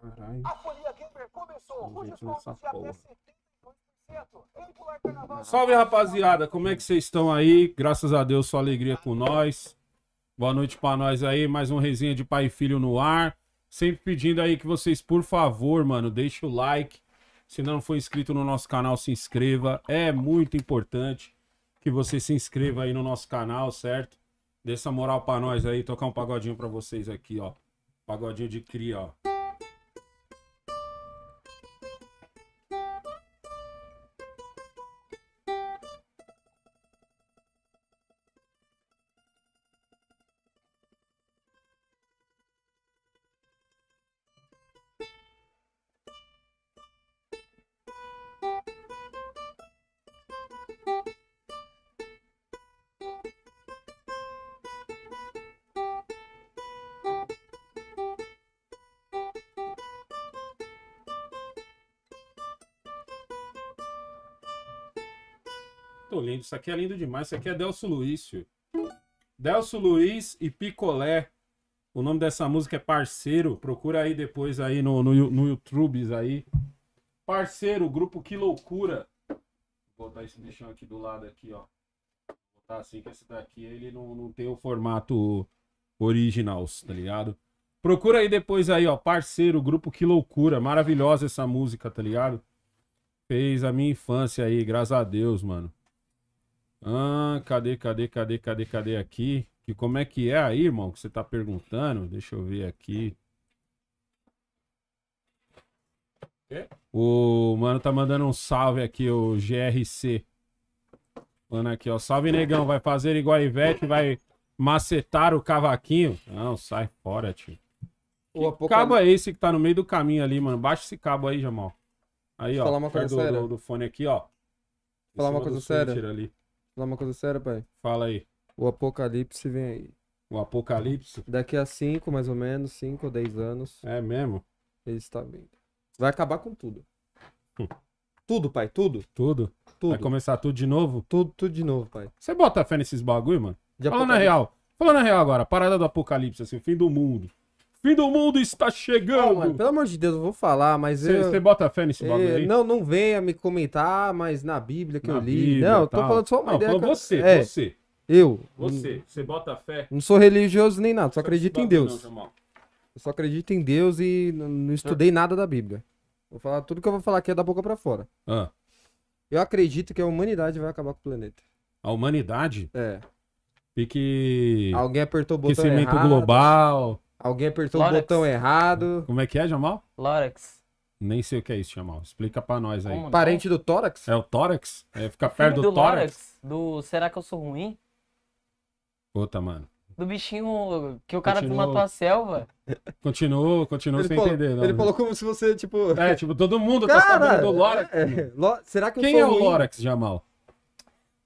Caralho. A Folia Gamer começou. de até 72%. Salve rapaziada, como é que vocês estão aí? Graças a Deus, só alegria com nós. Boa noite para nós aí, mais um resenha de pai e filho no ar. Sempre pedindo aí que vocês, por favor, mano, deixem o like. Se não for inscrito no nosso canal, se inscreva. É muito importante que você se inscreva aí no nosso canal, certo? Dê essa moral para nós aí, tocar um pagodinho para vocês aqui, ó. Pagodinho de cria, ó. lindo, isso aqui é lindo demais. Isso aqui é Delcio Luiz, filho. Delcio Luiz e Picolé. O nome dessa música é Parceiro. Procura aí depois aí no, no, no YouTube aí. Parceiro, grupo Que Loucura. Vou botar esse bichão aqui do lado aqui, ó. Vou botar assim que esse daqui ele não, não tem o formato original, tá ligado? Procura aí depois aí, ó. Parceiro, grupo Que Loucura. Maravilhosa essa música, tá ligado? Fez a minha infância aí, graças a Deus, mano. Ah, cadê, cadê, cadê, cadê, cadê aqui? Que como é que é aí, irmão, que você tá perguntando? Deixa eu ver aqui. O mano tá mandando um salve aqui, o GRC. Mano aqui, ó. Salve, negão. Vai fazer igual a Ivete, vai macetar o cavaquinho. Não, sai fora, tio. Que cabo é esse que tá no meio do caminho ali, mano? Baixa esse cabo aí, Jamal. Aí, Deixa ó. Falar uma coisa do, séria. Do, do fone aqui, ó. Falar uma coisa séria. Ali falar uma coisa séria, pai? Fala aí. O apocalipse vem aí. O apocalipse? Daqui a 5, mais ou menos, 5 ou 10 anos. É mesmo? Ele está vindo. Vai acabar com tudo. Hum. Tudo, pai, tudo. Tudo? Tudo. Vai começar tudo de novo? Tudo, tudo de novo, pai. Você bota fé nesses bagulho, mano? falando Fala na real. Fala na real agora, parada do apocalipse, assim, o fim do mundo. Fim do mundo está chegando! Oh, mano, pelo amor de Deus, eu vou falar, mas cê, eu... Você bota fé nesse bagulho é, aí? Não, não venha me comentar, mas na Bíblia que na eu li... Bíblia, não, eu tô falando só uma não, ideia... Não, você, é, você. Eu. Você, você bota fé? Não sou religioso nem nada, só, acredito em Deus. Não, eu só acredito em Deus e não estudei nada da Bíblia. Vou falar tudo que eu vou falar aqui é da boca para fora. Ah. Eu acredito que a humanidade vai acabar com o planeta. A humanidade? É. E que... Alguém apertou o botão Aquecimento global... Alguém apertou o botão errado. Como é que é, Jamal? Lórax. Nem sei o que é isso, Jamal. Explica pra nós aí. Parente do tórax? É o tórax? É ficar perto do, do tórax? do Será que eu sou ruim? Puta, mano. Do bichinho que o cara continuou... matou a selva. Continuou, continuou ele sem falou, entender. Não, ele falou como se você, tipo. É, tipo, todo mundo tá cara, tá sabendo do Lórax. É, é. Será que Quem é o Lórax, Jamal?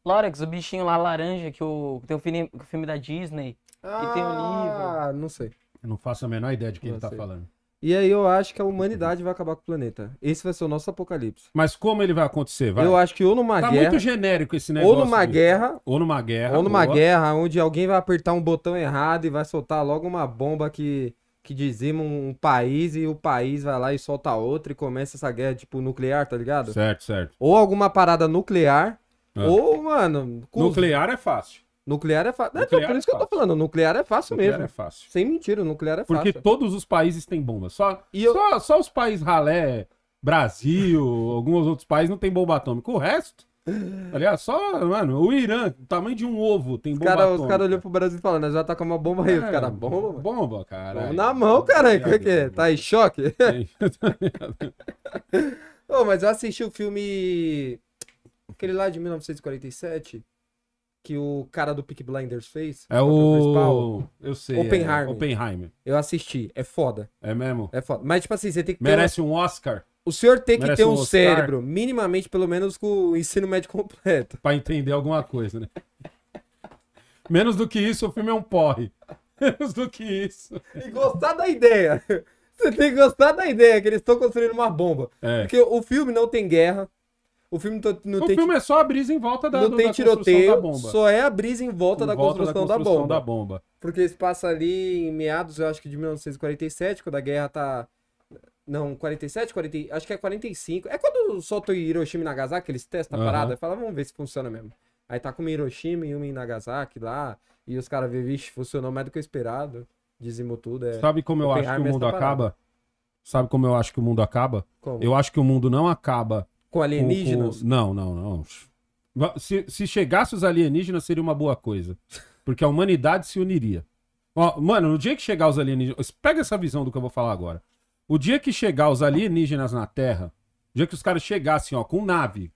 Lórax, o bichinho lá laranja que, o, tem o filme, o filme da Disney. Ah, e tem o livro. Ah, não sei. Eu não faço a menor ideia de quem ele está falando. E aí eu acho que a humanidade vai acabar com o planeta. Esse vai ser o nosso apocalipse. Mas como ele vai acontecer? Vai? Eu acho que ou numa tá guerra. Tá muito genérico esse negócio. Ou numa guerra. Ou numa guerra. Ou numa boa. guerra onde alguém vai apertar um botão errado e vai soltar logo uma bomba que que dizima um país e o país vai lá e solta outro e começa essa guerra tipo nuclear, tá ligado? Certo, certo. Ou alguma parada nuclear. Ah. Ou, mano. Nuclear é fácil. Nuclear é fácil. É, por isso é que eu tô falando, nuclear é fácil nuclear mesmo. é fácil. Sem mentira, nuclear é Porque fácil. Porque todos os países têm bomba. Só, eu... só, só, os países ralé, Brasil, alguns outros países não tem bomba atômica. O resto. Aliás, só, mano, o Irã, tamanho de um ovo, tem bomba cara, Os caras olhou pro Brasil e falam, nós já tá uma bomba aí. É, os caras, bomba? Bomba, cara. Na mão, cara. O que, que é? Tá em choque? Ô, oh, mas eu assisti o filme. Aquele lá de 1947 que o cara do Peak Blinders fez. É o. eu sei. É, Oppenheimer. É, Oppenheimer. Eu assisti. É foda. É mesmo? É foda. Mas, tipo assim, você tem que. Merece um, um Oscar. O senhor tem Merece que ter um, um cérebro, minimamente, pelo menos, com o ensino médio completo. Pra entender alguma coisa, né? menos do que isso, o filme é um porre. Menos do que isso. E gostar da ideia. Você tem que gostar da ideia que eles estão construindo uma bomba. É. Porque o filme não tem guerra. O filme não tá- não o tem. filme é só a brisa em volta da, não do, tem da tiroteio, Só é a brisa em volta, em da, volta construção da, construção da bomba. da bomba. Porque eles passam ali em meados, eu acho que de 1947, quando a guerra tá. Não, 47, 40, acho que é 45. É quando solta Hiroshima e Nagasaki, eles testam a uhum. parada, fala, vamos ver se funciona mesmo. Aí tá com uma Hiroshima e uma em Nagasaki lá, e os caras vê, vixe, funcionou mais do que eu esperado. Dizimou tudo. É... Sabe como eu acho que o mundo acaba? Sabe como eu acho que o mundo acaba? Como? Eu acho que o mundo não acaba com alienígenas? Com, com... Não, não, não. Se, se chegasse os alienígenas, seria uma boa coisa. Porque a humanidade se uniria. Ó, mano, no dia que chegar os alienígenas. Pega essa visão do que eu vou falar agora. O dia que chegar os alienígenas na Terra, o dia que os caras chegassem, ó, com nave,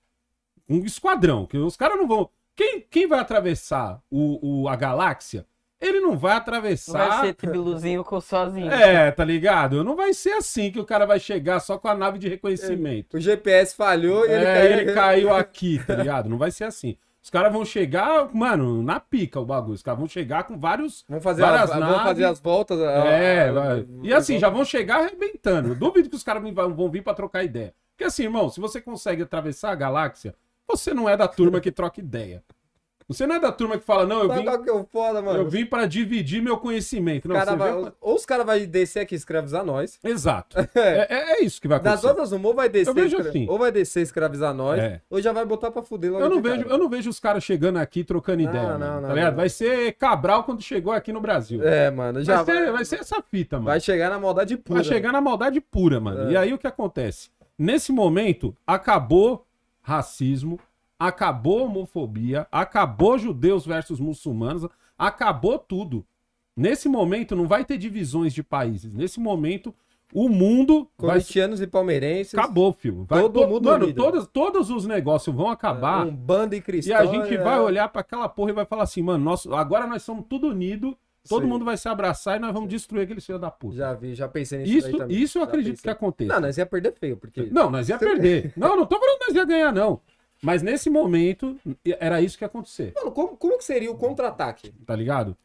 um esquadrão, que os caras não vão. Quem, quem vai atravessar o, o, a galáxia ele não vai atravessar. Não vai ser tribiluzinho com sozinho. É, tá ligado? Não vai ser assim que o cara vai chegar só com a nave de reconhecimento. o GPS falhou e ele, é, caiu... ele caiu aqui, tá ligado? Não vai ser assim. Os caras vão chegar, mano, na pica o bagulho. Os caras vão chegar com vários. Vão fazer, várias as, naves. Vão fazer as voltas. É, e assim, já vão chegar arrebentando. duvido que os caras vão vir pra trocar ideia. Porque assim, irmão, se você consegue atravessar a galáxia, você não é da turma que troca ideia. Você não é da turma que fala, não, eu vim. vim. Que eu, é foda, mano? eu vim para dividir meu conhecimento. Não, cara vai, Ou os caras vão descer aqui e escravizar nós. Exato. é, é, é, isso que vai acontecer. Das outras uma, ou vai descer. Eu vejo assim. Ou vai descer escravizar nós, é. ou já vai botar pra fuder logo. Eu não, vejo, eu não vejo os caras chegando aqui trocando não, ideia. Não, mano, não, tá não, Vai ser Cabral quando chegou aqui no Brasil. É, mano. Já vai, ser, vai ser essa fita, mano. Vai chegar na maldade pura. Vai chegar na maldade pura, mano. É. E aí o que acontece? Nesse momento, acabou racismo, acabou a homofobia, acabou judeus versus muçulmanos, acabou tudo. Nesse momento não vai ter divisões de países. Nesse momento o mundo corintianos vai... e palmeirenses acabou, filho. Vai... Todo mundo mano, unido. todos, todos os negócios vão acabar. É, um bando e cristão. E a gente é... vai olhar para aquela porra e vai falar assim, mano, nosso... agora nós somos tudo unido. Todo Sim. mundo vai se abraçar e nós vamos Sim. destruir aquele filho da puta. Já vi, já pensei nisso. Isso, isso eu já acredito pensei. que aconteça. Não, nós ia perder feio, porque. Não, nós ia perder. não, não tô falando que nós ia ganhar, não. Mas nesse momento, era isso que ia acontecer. Mano, como, como que seria o contra-ataque? Tá ligado?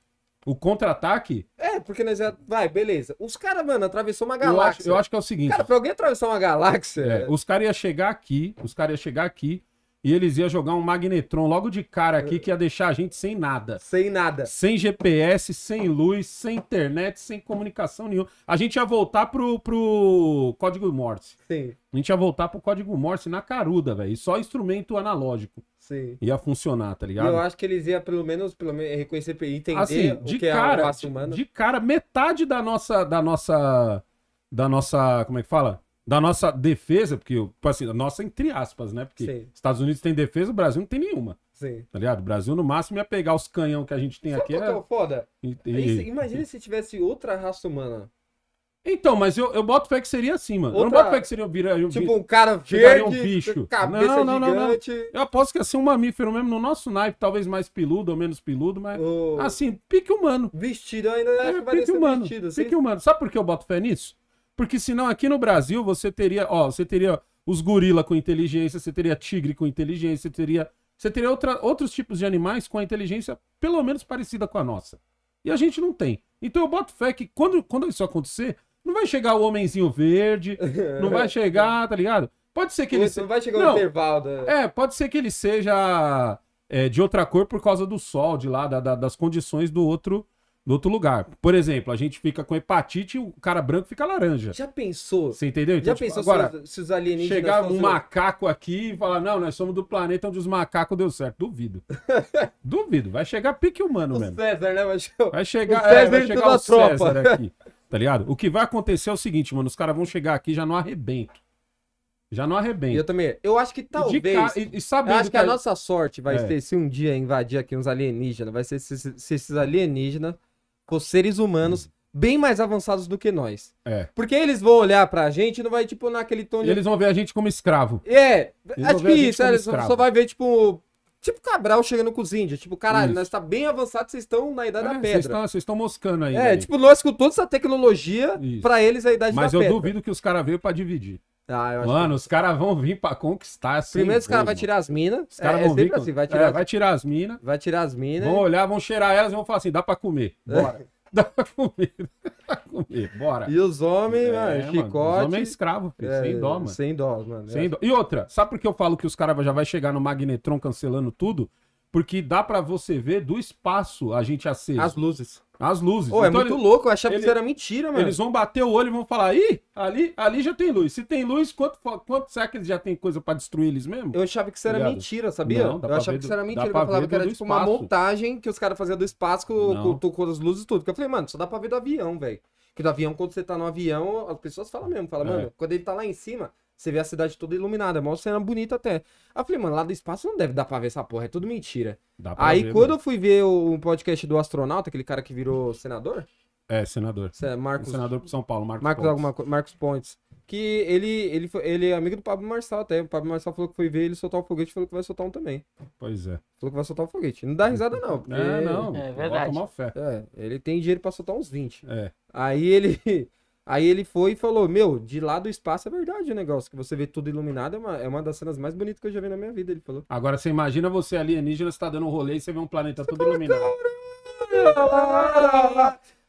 O contra-ataque? É, porque nós já. Vai, beleza. Os caras, mano, atravessou uma galáxia. Eu acho, eu acho, que é o seguinte. Cara, pra alguém atravessar uma galáxia. É, os caras iam chegar aqui, os caras iam chegar aqui, e eles iam jogar um magnetron logo de cara aqui que ia deixar a gente sem nada. Sem nada. Sem GPS, sem luz, sem internet, sem comunicação nenhuma. A gente ia voltar pro, pro código Morse. Sim. A gente ia voltar pro código Morse na caruda, velho. E só instrumento analógico. Sim. Ia funcionar, tá ligado? Eu acho que eles iam pelo menos, pelo menos reconhecer e entender assim, de cara, é De, de cara, metade da nossa da nossa da nossa, como é que fala? da nossa defesa, porque, tipo assim, a nossa entre aspas, né? Porque Sim. Estados Unidos tem defesa, o Brasil não tem nenhuma. Sim. Tá ligado? O Brasil, no máximo, ia pegar os canhão que a gente tem Sabe aqui. Que é, é foda? E, e... Imagina se tivesse outra raça humana. Então, mas eu, eu boto fé que seria assim, mano. Outra... Eu não boto fé que seria virar, um Tipo um cara verde, um bicho. cabeça não, não, não, gigante. Não. Eu aposto que ia ser um mamífero mesmo, no nosso naipe, talvez mais peludo ou menos peludo, mas oh. assim, pique humano. Vestido, ainda é, acho é, que vai pique vestido. Assim. Pique humano. Sabe por que eu boto fé nisso? Porque senão aqui no Brasil você teria, ó, você teria os gorila com inteligência, você teria tigre com inteligência, você teria, você teria outra, outros tipos de animais com a inteligência pelo menos parecida com a nossa. E a gente não tem. Então eu boto fé que quando, quando isso acontecer, não vai chegar o homenzinho verde, não vai chegar, tá ligado? Pode ser que ele. se... Não vai chegar não. o intervalo. Da... É, pode ser que ele seja é, de outra cor por causa do sol, de lá, da, da, das condições do outro no outro lugar. Por exemplo, a gente fica com hepatite e o cara branco fica laranja. Já pensou? Você entendeu? Então, Já tipo, pensou agora, se, os, se os alienígenas. Chegar um macaco aqui e falar: não, nós somos do planeta onde os macacos deu certo. Duvido. Duvido. Vai chegar pique humano o mesmo. César, né? Vai, vai chegar, o é, César, é, vai chegar o César tropa. aqui. Tá ligado? O que vai acontecer é o seguinte, mano: os caras vão chegar aqui já não arrebento. Já não arrebento. Eu também. Eu acho que talvez. Ca... E, e sabendo eu acho que, que a, nossa sorte vai é. ser se um dia invadir aqui uns alienígenas, vai ser se, se esses alienígenas com seres humanos hum. bem mais avançados do que nós. É. Porque eles vão olhar pra gente e não vai, tipo, naquele tom de... eles vão ver a gente como escravo. É, é eles tipo é tipo isso, eles só vai ver, tipo... Tipo Cabral chegando com os índios. Tipo, caralho, isso. nós tá bem avançado, vocês estão na Idade é, da Pedra. Vocês estão moscando aí. É, aí. tipo, nós com toda essa tecnologia, isso. pra eles é a Idade Mas da Pedra. Mas eu duvido que os caras veio pra dividir. Ah, Mano, que... os caras vão vir pra conquistar. Assim, Primeiro os caras vão tirar as minas. Os caras é, vão é vir. Assim, vai, é, tirar é, as... vai tirar as minas. Vai tirar as minas. Vão olhar, vão cheirar elas e vão falar assim: dá pra comer. Bora. dá pra comer. dá pra comer. Bora. E os homens, é, mano, chicote. os homens é escravo, filho, é, sem dó, mano. Sem dó, mano. Sem dó. E outra, sabe por que eu falo que os caras já vai chegar no Magnetron cancelando tudo? Porque dá pra você ver do espaço a gente acesa. As luzes. As luzes. Ô, oh, então é muito ele, louco, eu achava ele, que era mentira, mano. Eles vão bater o olho e vão falar, ih, ali, ali já tem luz. Se tem luz, quanto, quanto será que eles já tem coisa para destruir eles mesmo? Eu achava que isso era Obrigado. mentira, sabia? Não, eu achava que isso era mentira. Eu falava que era tipo espaço. uma montagem que os caras faziam do espaço com, com, com, as luzes e tudo. Porque eu falei, mano, só dá pra ver do avião, velho. Porque do avião, quando você tá no avião, as pessoas falam mesmo, falam, é. mano, quando ele tá lá em cima, você vê a cidade toda iluminada, uma cena bonita até. Aí eu falei, mano, lá do espaço não deve dar pra ver essa porra, é tudo mentira. Dá pra Aí ver, quando eu fui ver o podcast do astronauta, aquele cara que virou senador, É, senador. se- é Marcos, Senador pro São Paulo, Marcos, Marcos, Pontes. alguma Marcos Pontes, que ele, ele, foi- ele é amigo do Pablo Marçal até. O Pablo Marçal falou que foi ver ele soltar o foguete, falou que vai soltar um também. Pois é. Falou que vai soltar o foguete. Não dá risada não, porque... Não, é, não. É verdade. fé. É, ele tem dinheiro pra soltar uns 20. É. Aí ele. Aí ele foi e falou: Meu, de lá do espaço é verdade o negócio, que você vê tudo iluminado, é uma, é uma das cenas mais bonitas que eu já vi na minha vida, ele falou. Agora você imagina você alienígena, você tá dando um rolê e você vê um planeta você todo fala, iluminado.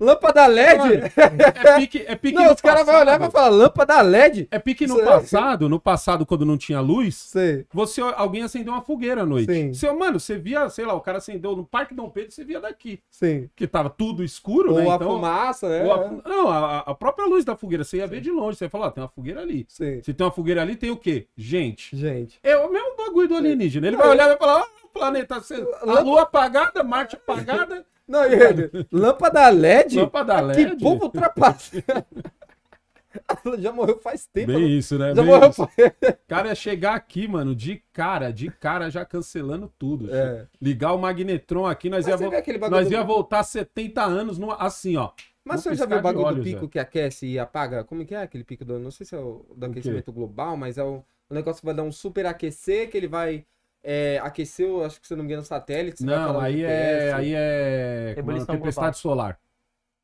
Lâmpada LED? É pique, é pique não, os caras vão olhar e vão falar, lâmpada LED? É pique no Sei. É passado, no passado, quando não tinha luz, Sei. você alguém acendeu uma fogueira à noite. Sim. Você, mano, você via, sei lá, o cara acendeu no Parque Dom Pedro, você via daqui. Sim. Que tava tudo escuro, né? ou né? a então, fumaça, né? A, não, a, a, própria luz da fogueira, você ia Sim. ver de longe, você ia falar, ah, tem uma fogueira ali. Sim. Se tem uma fogueira ali, tem o quê? Gente. Gente. É o mesmo bagulho do alienígena. Ele vai olhar e vai falar, ah, o planeta, a lua apagada, Marte apagada, não, e ele, lâmpada LED? Lâmpada LED? Que povo ultrapassado. já morreu faz tempo. Bem né? isso, né? Já Bem morreu faz. Cara, é chegar aqui, mano, de cara, de cara, já cancelando tudo. É. Ligar o magnetron aqui, nós, ia, vo... nós ia voltar 70 anos no... assim, ó. Mas você já viu o bagulho olhos, do pico já. É. que aquece e apaga? Como é que é aquele pico do. Não sei se é o do aquecimento global, mas é o, o negócio que vai dar um super aquecer que ele vai é, aqueceu, acho que se não me engano, satélites. Não, aí GPS, é, aí é, é tempestade global. solar.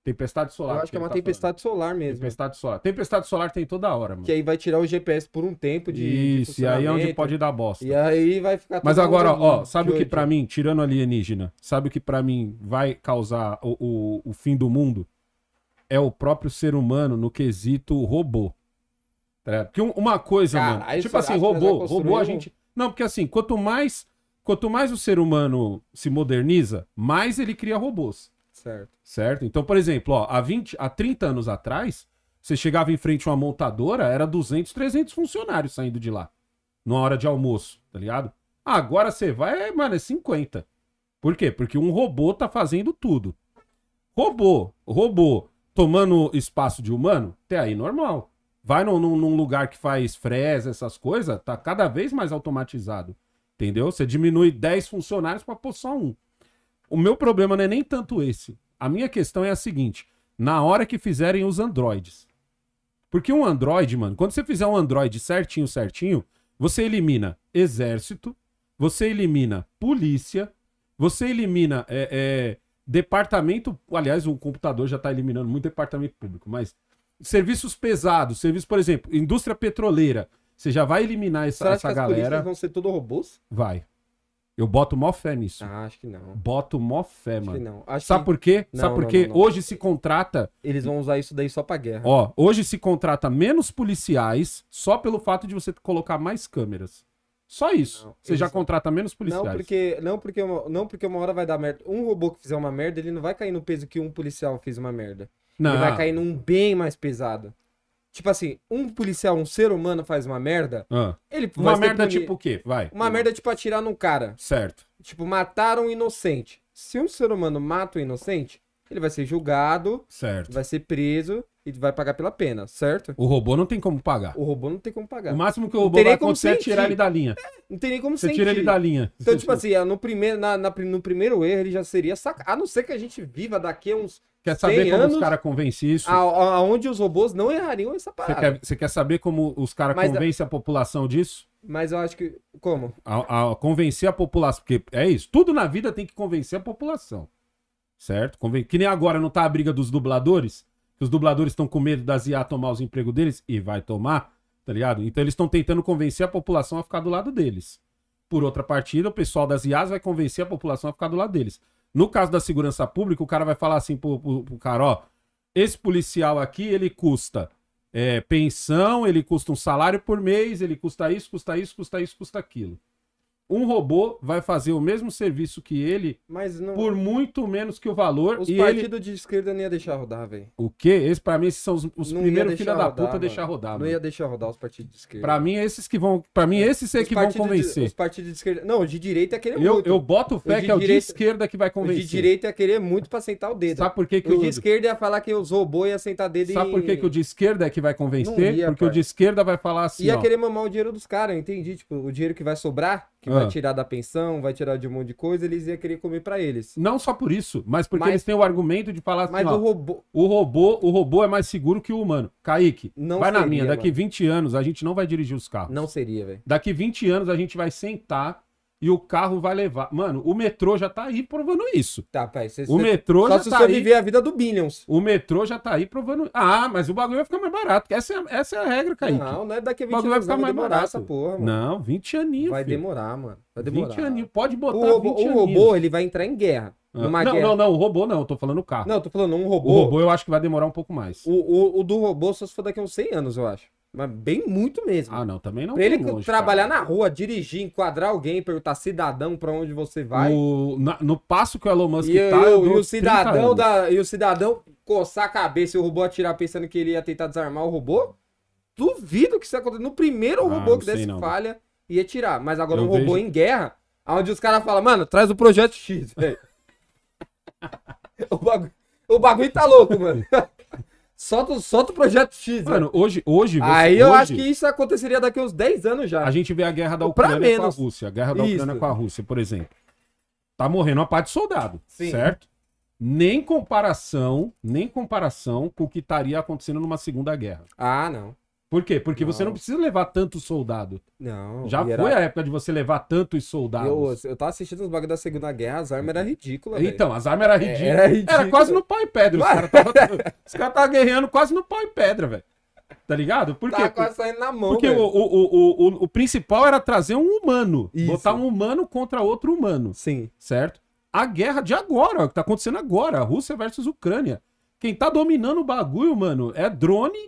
Tempestade solar. Eu acho que é uma tá tempestade falando. solar mesmo. Tempestade solar. Tempestade solar tem toda hora, mano. Que aí vai tirar o GPS por um tempo de. Isso, de e aí é onde pode dar bosta. E aí vai ficar Mas agora, ó, sabe o que para mim, tirando alienígena, sabe o que para mim vai causar o, o, o fim do mundo? É o próprio ser humano no quesito robô. Tá Porque uma coisa, Cara, mano. Tipo assim, robô. Robô a gente. Não, porque assim, quanto mais, quanto mais o ser humano se moderniza, mais ele cria robôs. Certo. Certo? Então, por exemplo, ó, há 20, há 30 anos atrás, você chegava em frente a uma montadora, era 200, 300 funcionários saindo de lá. Numa hora de almoço, tá ligado? Ah, agora você vai, mano, é 50. Por quê? Porque um robô tá fazendo tudo. Robô, robô tomando espaço de humano, até aí normal vai num, num lugar que faz fresa, essas coisas, tá cada vez mais automatizado. Entendeu? Você diminui 10 funcionários para pôr só um. O meu problema não é nem tanto esse. A minha questão é a seguinte: na hora que fizerem os androides. Porque um Android, mano, quando você fizer um Android certinho, certinho, você elimina exército, você elimina polícia, você elimina é, é, departamento. Aliás, o computador já está eliminando muito departamento público, mas serviços pesados, serviço, por exemplo, indústria petroleira, você já vai eliminar essa, Será essa que galera. As vão ser tudo robôs? Vai. Eu boto mó fé nisso. Ah, acho que não. Boto mó fé, acho Que não. Acho Sabe que... por quê? Não, Sabe por quê? Não, não, hoje se contrata. Eles vão usar isso daí só pra guerra. Ó, hoje se contrata menos policiais só pelo fato de você colocar mais câmeras. Só isso. Não, você já contrata menos policiais. Não porque, não, porque uma, não porque uma hora vai dar merda. Um robô que fizer uma merda, ele não vai cair no peso que um policial fez uma merda. Não. Ele vai cair num bem mais pesado. Tipo assim, um policial, um ser humano faz uma merda. Ah. Ele uma merda punir. tipo o quê? Vai. Uma Eu... merda tipo atirar num cara. Certo. Tipo, matar um inocente. Se um ser humano mata um inocente, ele vai ser julgado. Certo. Vai ser preso e vai pagar pela pena, certo? O robô não tem como pagar. O robô não tem como pagar. O máximo que o robô vai acontecer é tirar ele da linha. É, não tem nem como Você sentir. tira ele da linha. Então, tipo assim, no primeiro, na, na, no primeiro erro ele já seria saca. A não ser que a gente viva daqui a uns Quer saber como anos, os caras convencem isso? Aonde os robôs não errariam essa parada. Você quer, quer saber como os caras convencem a... a população disso? Mas eu acho que. Como? A, a, convencer a população. Porque é isso. Tudo na vida tem que convencer a população. Certo? Conven... Que nem agora não tá a briga dos dubladores. Que os dubladores estão com medo das IA tomar os empregos deles. E vai tomar, tá ligado? Então eles estão tentando convencer a população a ficar do lado deles. Por outra partida, o pessoal das IAs vai convencer a população a ficar do lado deles. No caso da segurança pública, o cara vai falar assim pro, pro, pro cara, ó, esse policial aqui, ele custa é, pensão, ele custa um salário por mês, ele custa isso, custa isso, custa isso, custa aquilo um robô vai fazer o mesmo serviço que ele não... por muito menos que o valor. Os partidos ele... de esquerda não ia deixar rodar, velho. O quê? esse pra mim, esses são os, os primeiros filha da puta a deixar rodar. Não mano. ia deixar rodar os partidos de esquerda. Pra mim, esses que vão. para mim, esses é que vão convencer. De, os partidos de esquerda. Não, o de direita é querer eu, muito. Eu boto fé que é o de esquerda que vai convencer. O de direita é querer muito pra sentar o dedo. Sabe por que, que o. de esquerda ia falar que os robôs iam sentar dedo Sabe por que, que o de esquerda é que vai convencer? Ia, Porque o de esquerda vai falar assim. Ia ó, querer mamar o dinheiro dos caras, entendi. Tipo, o dinheiro que vai sobrar que ah. vai tirar da pensão, vai tirar de um monte de coisa, eles iam querer comer para eles. Não só por isso, mas porque mas, eles têm o argumento de falar assim, mas ó, o, robô... o robô, o robô é mais seguro que o humano. Kaique, não vai seria, na minha, daqui mano. 20 anos a gente não vai dirigir os carros. Não seria, velho. Daqui 20 anos a gente vai sentar e o carro vai levar. Mano, o metrô já tá aí provando isso. Tá, pai. Cê, o metrô já tá aí. só se você viver a vida do Billions. O metrô já tá aí provando. Ah, mas o bagulho vai ficar mais barato. Essa é, a, essa é a regra, Kaique. Não, não é daqui a 20 anos. O bagulho vai ficar vai mais barato. Essa porra, mano. Não, 20 aninhos. Vai filho. demorar, mano. Vai demorar. 20 aninhos. Pode botar o robô, 20 O robô, aninhos. ele vai entrar em guerra. Ah. Não, não, não, o robô não, eu tô falando o carro. Não, eu tô falando um robô. O robô eu acho que vai demorar um pouco mais. O, o, o do robô só se for daqui a uns 100 anos, eu acho. Mas bem muito mesmo. Ah, não, também não. Pra ele longe, trabalhar cara. na rua, dirigir, enquadrar alguém, perguntar cidadão para onde você vai. O, na, no passo que o Elon Musk e, tá, eu, eu e o cidadão da, e o cidadão coçar a cabeça e o robô atirar pensando que ele ia tentar desarmar o robô. Duvido que isso aconteça. No primeiro ah, robô que desse não. falha, ia tirar. Mas agora eu um vejo... robô em guerra, onde os caras falam, mano, traz o projeto X, velho. o, bagulho, o bagulho tá louco, mano. Solta, solta o Projeto X. Mano, né? hoje. hoje você, Aí eu hoje, acho que isso aconteceria daqui uns 10 anos já. A gente vê a guerra da Ucrânia com a Rússia. A guerra da isso. Ucrânia com a Rússia, por exemplo. Tá morrendo uma parte de soldado, Sim. certo? Nem comparação, nem comparação com o que estaria acontecendo numa segunda guerra. Ah, não. Por quê? Porque você não precisa levar tanto soldado. Não. Já foi era... a época de você levar tantos soldados. Eu, eu tava assistindo os bagulhos da Segunda Guerra, as armas eram ridículas. Então, as armas eram é, ridículas. Era, ridícula. era quase no pau e pedra. Os caras estavam cara tava guerreando quase no pau e pedra, velho. Tá ligado? Por quê? quase saindo na mão. Porque o, o, o, o, principal era trazer um humano. Isso. Botar um humano contra outro humano. Sim. Certo? A guerra de agora, o que tá acontecendo agora, a Rússia versus Ucrânia. Quem tá dominando o bagulho, mano, é drone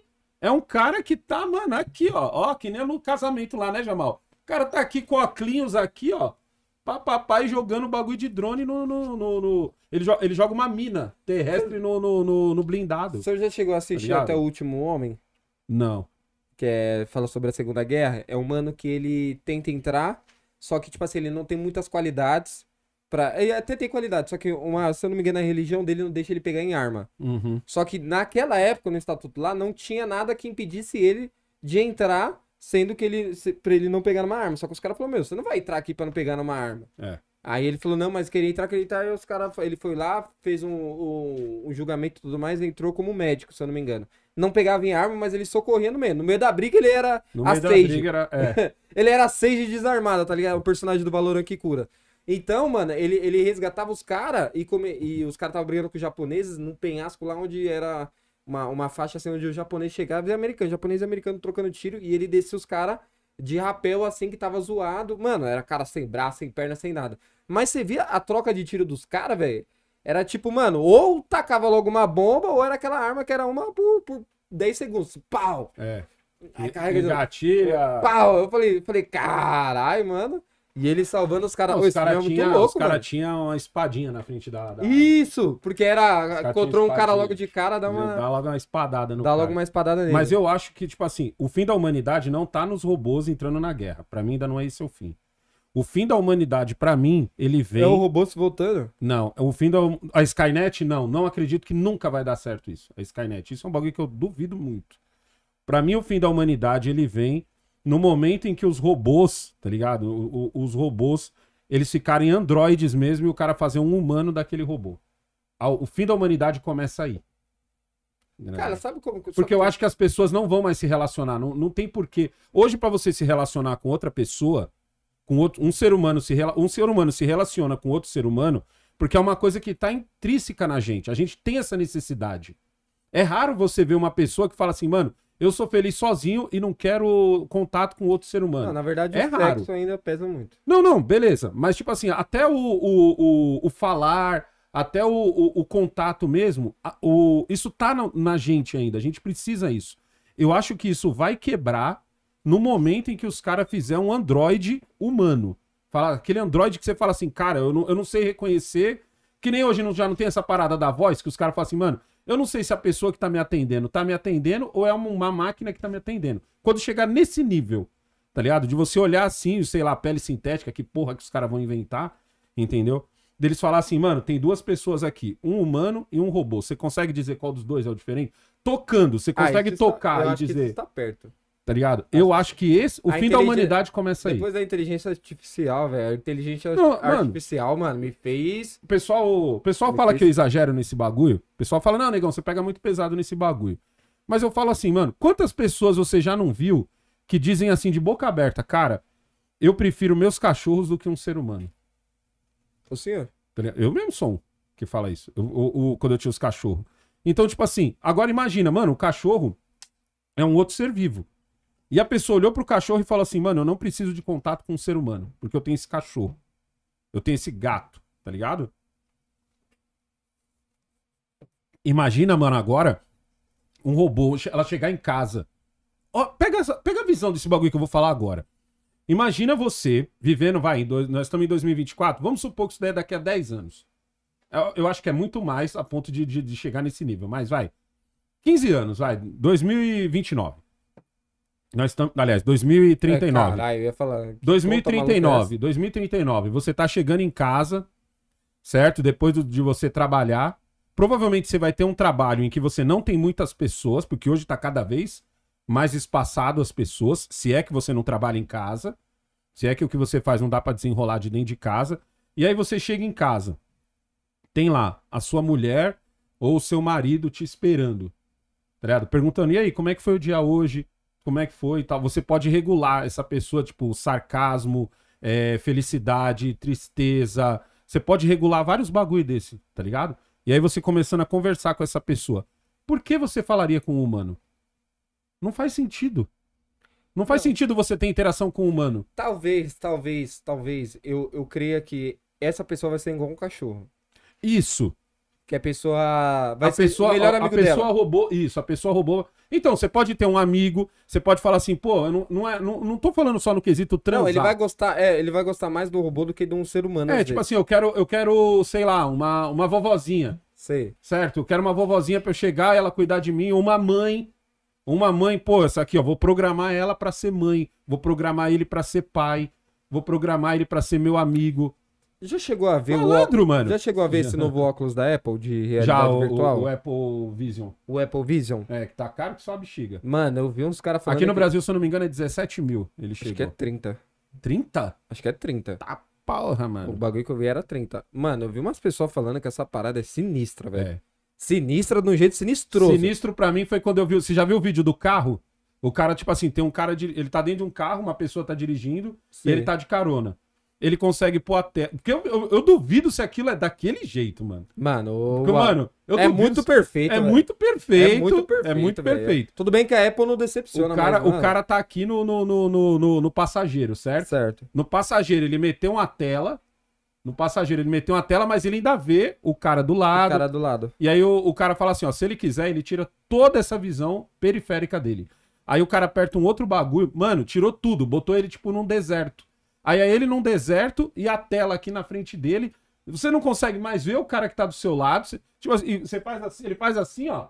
é um cara que tá, mano, aqui, ó. Ó, que nem no casamento lá, né, Jamal? O cara tá aqui com óculos aqui, ó. Papapai jogando bagulho de drone no. no, no, no... Ele, jo ele joga uma mina terrestre no, no, no blindado. O senhor já chegou a tá assistir até o último homem? Não. Que é, fala sobre a Segunda Guerra. É um mano que ele tenta entrar, só que, tipo assim, ele não tem muitas qualidades Pra... Ele até tem qualidade, só que uma, se eu não me engano, a religião dele não deixa ele pegar em arma. Uhum. Só que naquela época, no estatuto lá, não tinha nada que impedisse ele de entrar, sendo que ele. Se, pra ele não pegar numa arma. Só que os caras falaram, meu, você não vai entrar aqui pra não pegar numa arma. É. Aí ele falou, não, mas queria entrar, queria entrar, e os caras. Ele foi lá, fez um, um, um julgamento e tudo mais, entrou como médico, se eu não me engano. Não pegava em arma, mas ele socorria no meio. No meio da briga ele era. No a meio da briga era. É. ele era a Sage desarmada, tá ligado? O personagem do Valorant que cura. Então, mano, ele, ele resgatava os caras e, come... e os caras estavam brigando com os japoneses num penhasco lá onde era uma, uma faixa assim onde o japonês chegava e americano, japonês e americano trocando tiro e ele descia os caras de rapel assim que tava zoado. Mano, era cara sem braço, sem perna, sem nada. Mas você via a troca de tiro dos caras, velho? Era tipo, mano, ou tacava logo uma bomba ou era aquela arma que era uma por, por 10 segundos. Pau! É. Aí, carrega e, de... gatilha. Pau! Eu falei, falei caralho, mano. E ele salvando os caras. Os caras tinham cara tinha uma espadinha na frente da. da... Isso! Porque era. Encontrou um cara logo de cara, dá uma. Dá logo uma espadada no Dá cara. logo uma espadada nele. Mas eu acho que, tipo assim, o fim da humanidade não tá nos robôs entrando na guerra. Para mim, ainda não é esse o fim. O fim da humanidade, para mim, ele vem. É o robô se voltando? Não. O fim da. Hum, a Skynet, não. Não acredito que nunca vai dar certo isso. A Skynet. Isso é um bagulho que eu duvido muito. Para mim, o fim da humanidade, ele vem no momento em que os robôs, tá ligado? O, o, os robôs, eles ficarem androides mesmo e o cara fazer um humano daquele robô. O fim da humanidade começa aí. Né? Cara, sabe como. Porque eu como... acho que as pessoas não vão mais se relacionar. Não, não tem porquê. Hoje, para você se relacionar com outra pessoa, com outro, um, ser humano se rela... um ser humano se relaciona com outro ser humano, porque é uma coisa que tá intrínseca na gente. A gente tem essa necessidade. É raro você ver uma pessoa que fala assim, mano, eu sou feliz sozinho e não quero contato com outro ser humano. Não, na verdade, é o raro. sexo ainda pesa muito. Não, não, beleza. Mas, tipo assim, até o, o, o, o falar, até o, o, o contato mesmo, o, isso tá na, na gente ainda. A gente precisa isso. Eu acho que isso vai quebrar no momento em que os caras fizer um Android humano. Fala, aquele Android que você fala assim, cara, eu não, eu não sei reconhecer. Que nem hoje já não tem essa parada da voz, que os caras falam assim, mano, eu não sei se a pessoa que está me atendendo está me atendendo ou é uma máquina que está me atendendo. Quando chegar nesse nível, tá ligado? De você olhar assim, sei lá, pele sintética, que porra que os caras vão inventar, entendeu? Deles falar assim, mano, tem duas pessoas aqui, um humano e um robô. Você consegue dizer qual dos dois é o diferente? Tocando, você ah, consegue ah, tocar está, e dizer. Que está perto. Tá ligado? Eu acho que esse, o a fim da humanidade começa aí. Depois da inteligência artificial, velho. A inteligência Não, artificial, mano, mano, me fez. O pessoal, pessoal me fala fez... que eu exagero nesse bagulho. O pessoal fala: "Não, negão, você pega muito pesado nesse bagulho". Mas eu falo assim, mano, quantas pessoas você já não viu que dizem assim de boca aberta, cara, eu prefiro meus cachorros do que um ser humano? O senhor? Tá eu mesmo sou um que fala isso. Eu, eu, eu, quando eu tinha os cachorros. Então, tipo assim, agora imagina, mano, o cachorro é um outro ser vivo. E a pessoa olhou pro cachorro e falou assim: mano, eu não preciso de contato com um ser humano, porque eu tenho esse cachorro. Eu tenho esse gato, tá ligado? Imagina, mano, agora um robô, ela chegar em casa. Ó, pega, essa, pega a visão desse bagulho que eu vou falar agora. Imagina você vivendo, vai, dois, nós estamos em 2024, vamos supor que isso daí é daqui a 10 anos. Eu, eu acho que é muito mais a ponto de, de, de chegar nesse nível, mas vai. 15 anos, vai, 2029. Nós estamos, aliás, 2039. É, caralho, ia falar. 2039, 2039. Você tá chegando em casa, certo? Depois de você trabalhar, provavelmente você vai ter um trabalho em que você não tem muitas pessoas, porque hoje tá cada vez mais espaçado as pessoas, se é que você não trabalha em casa, se é que o que você faz não dá para desenrolar de dentro de casa. E aí você chega em casa, tem lá a sua mulher ou o seu marido te esperando, tá ligado? Perguntando: "E aí, como é que foi o dia hoje?" como é que foi e tal. Você pode regular essa pessoa, tipo, sarcasmo, é, felicidade, tristeza. Você pode regular vários bagulho desse, tá ligado? E aí você começando a conversar com essa pessoa. Por que você falaria com um humano? Não faz sentido. Não faz Não. sentido você ter interação com um humano. Talvez, talvez, talvez. Eu, eu creia que essa pessoa vai ser igual um cachorro. Isso. Que a pessoa vai a ser pessoa, o melhor amigo a, a pessoa roubou isso, a pessoa roubou. Então, você pode ter um amigo, você pode falar assim, pô, eu não, não, é, não, não tô falando só no quesito transar. Não, ele vai gostar, é, ele vai gostar mais do robô do que de um ser humano. É, tipo vezes. assim, eu quero, eu quero, sei lá, uma, uma vovozinha. Sei. Certo? Eu quero uma vovozinha para eu chegar e ela cuidar de mim, uma mãe. Uma mãe, pô, essa aqui, ó, vou programar ela para ser mãe, vou programar ele para ser pai, vou programar ele para ser meu amigo, já chegou a ver Malandro, o mano. Já chegou a ver esse novo óculos da Apple de realidade já, o, virtual? O, o Apple Vision. O Apple Vision? É, que tá caro que só a bexiga. Mano, eu vi uns caras falando. Aqui no que... Brasil, se eu não me engano, é 17 mil. Ele Acho chegou. É Acho que é 30. 30? Acho que é 30. Tá porra, mano. O bagulho que eu vi era 30. Mano, eu vi umas pessoas falando que essa parada é sinistra, velho. É. Sinistra de um jeito sinistroso. Sinistro para mim foi quando eu vi. Você já viu o vídeo do carro? O cara, tipo assim, tem um cara. De... Ele tá dentro de um carro, uma pessoa tá dirigindo Sim. e ele tá de carona ele consegue pôr a Porque eu, eu, eu, duvido se aquilo é daquele jeito, mano. Mano, Porque, mano é muito se... perfeito. É, é muito perfeito. É muito perfeito. É muito Tudo bem que a Apple não decepciona, o cara, mas, né, O cara tá aqui no, no, no, no, no passageiro, certo? Certo. No passageiro, ele meteu uma tela. No passageiro, ele meteu uma tela, mas ele ainda vê o cara do lado. O cara do lado. E aí o, o cara fala assim: ó, se ele quiser, ele tira toda essa visão periférica dele. Aí o cara aperta um outro bagulho. Mano, tirou tudo, botou ele, tipo, num deserto. Aí é ele num deserto e a tela aqui na frente dele. Você não consegue mais ver o cara que tá do seu lado. Você, tipo, assim, você faz assim, ele faz assim, ó.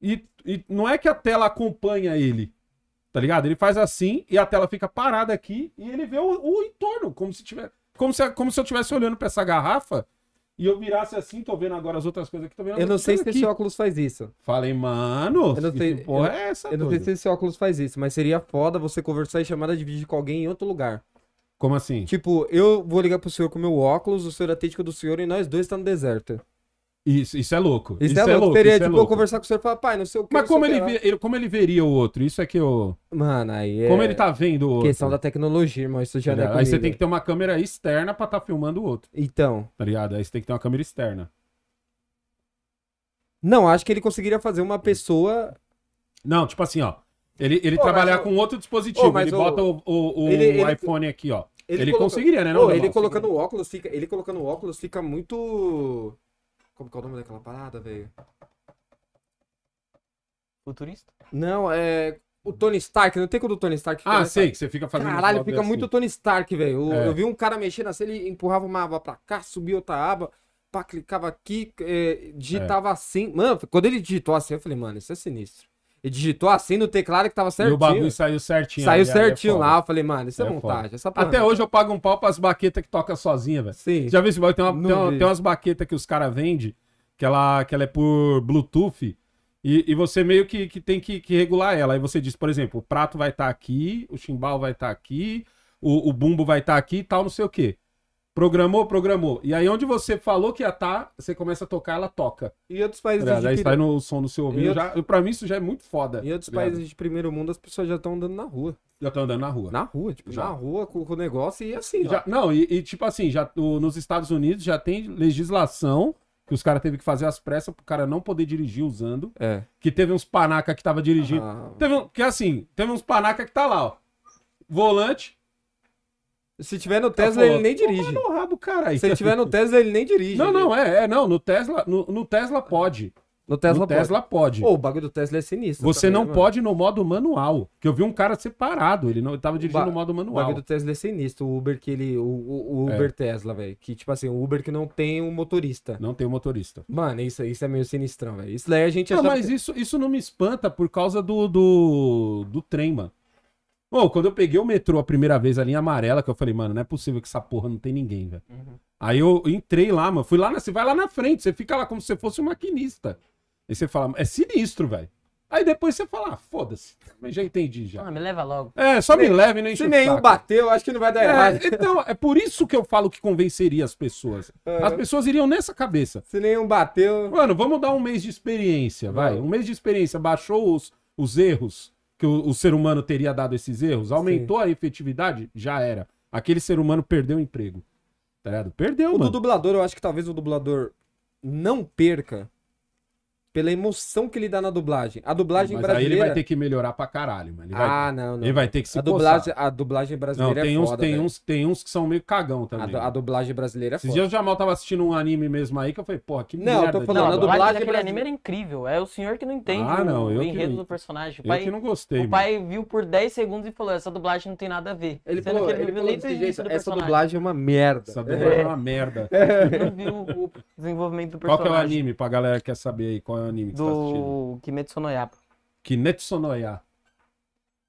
E, e não é que a tela acompanha ele. Tá ligado? Ele faz assim e a tela fica parada aqui e ele vê o, o entorno, como se tiver. Como se, como se eu estivesse olhando para essa garrafa e eu virasse assim, tô vendo agora as outras coisas aqui, tô vendo Eu não sei se aqui. esse óculos faz isso. Falei, mano, eu não sei, que porra eu, é essa? Eu doido? não sei se esse óculos faz isso, mas seria foda você conversar em chamada de vídeo com alguém em outro lugar. Como assim? Tipo, eu vou ligar pro senhor com meu óculos, o senhor, a tética do senhor e nós dois tá no deserto. Isso, isso é louco. Isso, isso é, é louco. Teria, isso é tipo, é louco. eu conversar com o senhor e falar, pai, não sei o que. Mas como ele, vê, ele, como ele veria o outro? Isso é que eu. Mano, aí é. Como ele tá vendo o outro? Questão da tecnologia, irmão. Isso já é, não é Aí comigo. você tem que ter uma câmera externa pra tá filmando o outro. Então. Tá ligado? Aí você tem que ter uma câmera externa. Não, acho que ele conseguiria fazer uma pessoa. Não, tipo assim, ó. Ele, ele trabalhar eu... com outro dispositivo. Oh, ele bota o, o, o, ele, o ele... iPhone aqui, ó. Ele, ele coloca... conseguiria, né? Não, ele colocando o óculos, fica... ele colocando óculos fica muito. Como que é o nome daquela parada, velho? Futurista? Não, é. O Tony Stark, não tem como o Tony Stark. Ah, sei, que você fica fazendo. Caralho, fica assim. muito Tony Stark, velho. É. Eu vi um cara mexendo assim, ele empurrava uma aba pra cá, subia outra aba, pá, clicava aqui, é, digitava é. assim. Mano, quando ele digitou assim, eu falei, mano, isso é sinistro e digitou assim no teclado que tava certinho. E o bagulho saiu certinho. Saiu é certinho é lá. Eu falei, mano, isso é, é montagem. Essa Até hoje eu pago um pau pras baquetas que toca sozinha, velho. Sim. Já viu esse bagulho? Tem, uma, tem, tem, umas baquetas que os caras vendem, que ela, que ela é por Bluetooth. E, e você meio que, que tem que, que, regular ela. Aí você diz, por exemplo, o prato vai estar tá aqui, o chimbal vai estar tá aqui, o, o bumbo vai estar tá aqui e tal, não sei o quê. Programou, programou. E aí onde você falou que ia estar, tá, você começa a tocar, ela toca. E outros países tá de Aí sai no som do seu ouvido. Outro... pra mim isso já é muito foda. Em outros tá países de primeiro mundo, as pessoas já estão andando na rua. Já estão andando na rua. Na rua, tipo, já. na rua com, com o negócio e assim. Já, não, e, e, tipo assim, já, o, nos Estados Unidos já tem legislação que os caras teve que fazer as pressas pro cara não poder dirigir usando. É. Que teve uns panaca que tava dirigindo. Ah. Teve um, que assim, teve uns panaca que tá lá, ó. Volante, se tiver no tá Tesla, falou, ele nem dirige. No rabo, Se tiver no Tesla, ele nem dirige. Não, não, é, é não. No Tesla, no, no Tesla pode. No Tesla, no pode. Tesla pode. Pô, o bagulho do Tesla é sinistro. Você também, não né, mano. pode no modo manual. Que eu vi um cara separado, ele não ele tava dirigindo no modo manual. O bagulho do Tesla é sinistro, o Uber que ele. O, o é. Uber é. Tesla, velho. Que, tipo assim, o Uber que não tem um motorista. Não tem um motorista. Mano, isso, isso é meio sinistrão, velho. Isso daí a gente Não, achava... mas isso, isso não me espanta por causa do, do, do trem, mano. Bom, quando eu peguei o metrô a primeira vez, a linha amarela, que eu falei, mano, não é possível que essa porra não tem ninguém, velho. Uhum. Aí eu entrei lá, mano. Fui lá, na, você vai lá na frente, você fica lá como se você fosse um maquinista. Aí você fala, é sinistro, velho. Aí depois você fala, ah, foda-se, já entendi já. Ah, me leva logo. É, só nem, me leve, nem Se nenhum bateu, acho que não vai dar é, errado. Então, é por isso que eu falo que convenceria as pessoas. As pessoas iriam nessa cabeça. Se nenhum bateu. Mano, vamos dar um mês de experiência, vai. vai. Um mês de experiência, baixou os, os erros que o, o ser humano teria dado esses erros, aumentou Sim. a efetividade, já era. Aquele ser humano perdeu o emprego. Tá ligado? Perdeu, o mano. O dublador, eu acho que talvez o dublador não perca pela emoção que ele dá na dublagem. A dublagem mas brasileira. Aí ele vai ter que melhorar pra caralho, mano. Vai... Ah, não, não. Ele vai ter que se a dublagem, A dublagem brasileira não, é tem é uns, foda, tem uns, tem uns que são meio cagão também. A, a dublagem brasileira é Esses foda. Esses dias o tava assistindo um anime mesmo aí que eu falei, porra, que não, merda. Não, tô falando, não, a dublagem daquele anime era incrível. É o senhor que não entende ah, não, eu o enredo que... do personagem. O pai, eu que não gostei. O pai mano. viu por 10 segundos e falou, essa dublagem não tem nada a ver. Ele Sendo falou, que ele, falou desse jeito, essa dublagem é uma merda. Essa dublagem é uma merda. não viu o desenvolvimento do personagem. Qual que é o anime pra galera que quer saber aí? Qual anime que você tá assistindo? do Kimetsu no Yaiba. no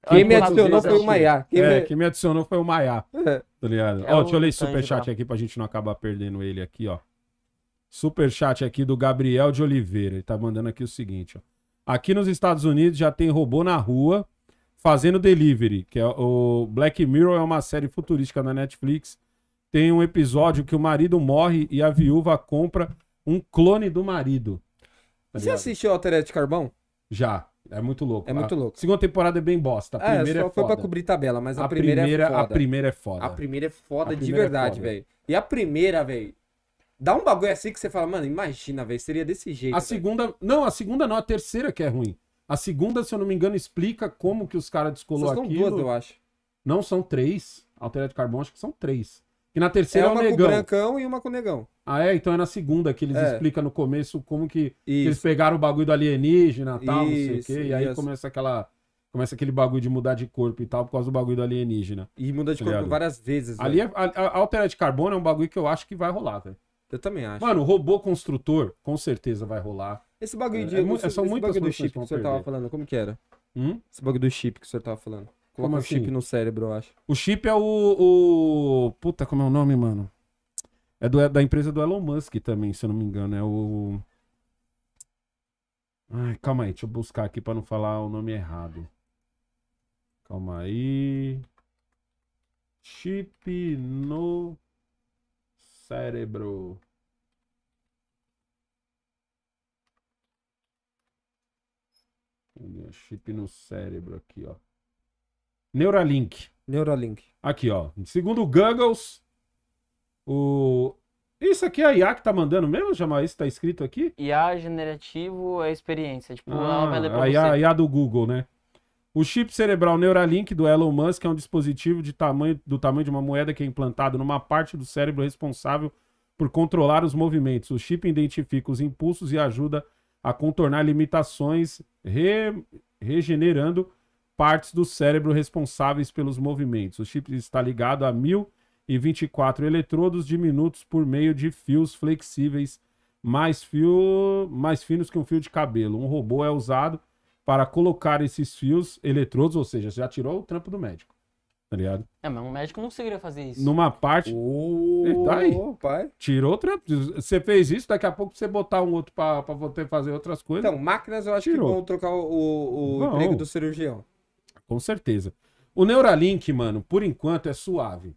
Quem me adicionou foi o Maiá. Quem É, me- quem me adicionou foi o Maiá. É. Tá ligado? É ó, deixa eu ler esse superchat aqui pra gente não acabar perdendo ele aqui, ó. Superchat aqui do Gabriel de Oliveira. Ele tá mandando aqui o seguinte, ó. Aqui nos Estados Unidos já tem robô na rua fazendo delivery, que é o Black Mirror é uma série futurística na Netflix. Tem um episódio que o marido morre e a viúva compra um clone do marido. Tá você ligado? assistiu Altered Carbão? Já. É muito louco. É muito louco. A segunda temporada é bem bosta. A é, primeira é, só é foi pra cobrir tabela, mas a, a primeira, é primeira, é foda. A primeira é foda. A primeira é foda primeira de verdade, é velho. E a primeira, velho. Dá um bagulho assim que você fala, mano, imagina, velho, seria desse jeito. A véio. segunda. Não, a segunda não, a terceira que é ruim. A segunda, se eu não me engano, explica como que os caras descolou aquilo. São duas, eu acho. Não, são três. Altered Carbon, acho que são três. E na terceira é, uma é o negão. com o brancão e uma com o negão. Ah, é? Então é na segunda que eles é. explicam no começo como que, que, eles pegaram o bagulho do alienígena e tal, isso, não sei o quê. E aí isso. começa aquela. Começa aquele bagulho de mudar de corpo e tal, por causa do bagulho do alienígena. E muda de tá corpo ligado? várias vezes. Ali é, a, a altera de carbono é um bagulho que eu acho que vai rolar, velho. Eu também acho. Mano, robô construtor, com certeza vai rolar. Esse bagulho é, de. É, é, é, são muitas bagulho do chip que, que o senhor tava falando, como que era? Hum? Esse bagulho do chip que o senhor tava falando como o assim? chip no cérebro, eu acho. O chip é o, o. Puta, como é o nome, mano? É do, é da empresa do Elon Musk também, se eu não me engano. É o. Ai, calma aí, deixa eu buscar aqui pra não falar o nome errado. Calma aí. Chip no cérebro. Chip no cérebro aqui, ó. Neuralink. Neuralink. Aqui, ó. Segundo o Googles, o... Isso aqui é a IA que tá mandando mesmo, Jamal? Isso tá escrito aqui? IA generativo é experiência. Tipo, ah, vai a IA, você. IA do Google, né? O chip cerebral Neuralink do Elon Musk é um dispositivo de tamanho, do tamanho de uma moeda que é implantado numa parte do cérebro responsável por controlar os movimentos. O chip identifica os impulsos e ajuda a contornar limitações, re... regenerando partes do cérebro responsáveis pelos movimentos. O chip está ligado a 1024 eletrodos diminutos por meio de fios flexíveis mais, fio, mais finos que um fio de cabelo. Um robô é usado para colocar esses fios eletrodos, ou seja, já tirou o trampo do médico. Tá ligado? É, mas um médico não conseguiria fazer isso. Numa parte. Oh, tá aí. Pai. Tirou o trampo. Você fez isso, daqui a pouco você botar um outro para você fazer outras coisas. Então, máquinas eu acho tirou. que vão trocar o, o, o emprego do cirurgião com certeza. O Neuralink, mano, por enquanto é suave.